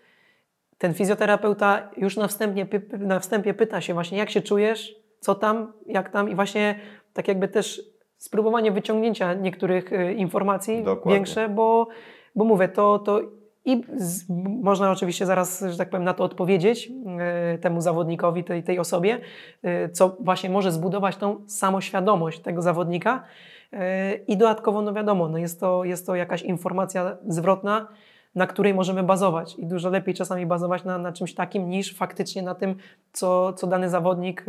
ten fizjoterapeuta już na wstępie, na wstępie pyta się właśnie, jak się czujesz, co tam, jak tam i właśnie tak jakby też spróbowanie wyciągnięcia niektórych y, informacji Dokładnie. większe, bo, bo mówię, to, to i z, można oczywiście zaraz, że tak powiem, na to odpowiedzieć y, temu zawodnikowi, tej, tej osobie, y, co właśnie może zbudować tą samoświadomość tego zawodnika. Y, I dodatkowo, no wiadomo, no jest, to, jest to jakaś informacja zwrotna, na której możemy bazować. I dużo lepiej czasami bazować na, na czymś takim, niż faktycznie na tym, co, co dany zawodnik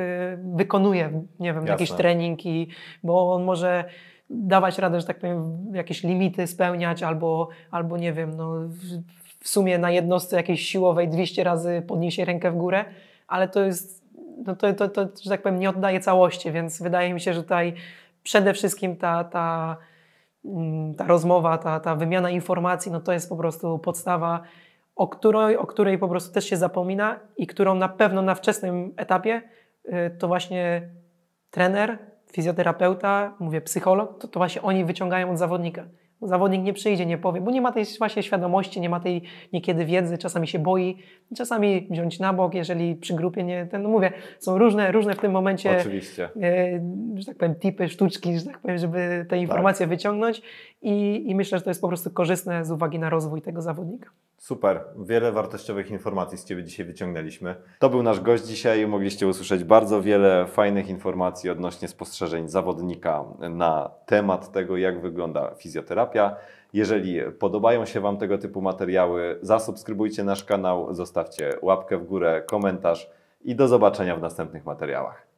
wykonuje. Nie wiem, Jasne. jakiś trening, i, bo on może dawać radę, że tak powiem, jakieś limity spełniać albo, albo nie wiem, no, w, sumie na jednostce jakiejś siłowej 200 razy podniesie rękę w górę, ale to jest, no to, to, to, że tak powiem, nie oddaje całości, więc wydaje mi się, że tutaj przede wszystkim ta, ta, mm, ta rozmowa, ta, ta wymiana informacji, no to jest po prostu podstawa, o której, o której po prostu też się zapomina i którą na pewno na wczesnym etapie y, to właśnie trener fizjoterapeuta, mówię psycholog, to, to właśnie oni wyciągają od zawodnika. Zawodnik nie przyjdzie, nie powie, bo nie ma tej właśnie świadomości, nie ma tej niekiedy wiedzy, czasami się boi, czasami wziąć na bok, jeżeli przy grupie nie, ten, no mówię, są różne, różne w tym momencie, Oczywiście. E, że tak powiem, tipy, sztuczki, że tak powiem, żeby te tak. informacje tak. wyciągnąć I, i myślę, że to jest po prostu korzystne z uwagi na rozwój tego zawodnika. Super, wiele wartościowych informacji z Ciebie dzisiaj wyciągnęliśmy. To był nasz gość dzisiaj, mogliście usłyszeć bardzo wiele fajnych informacji odnośnie spostrzeżeń zawodnika na temat tego, jak wygląda fizjoterapia. Jeżeli podobają się Wam tego typu materiały, zasubskrybujcie nasz kanał, zostawcie łapkę w górę, komentarz i do zobaczenia w następnych materiałach.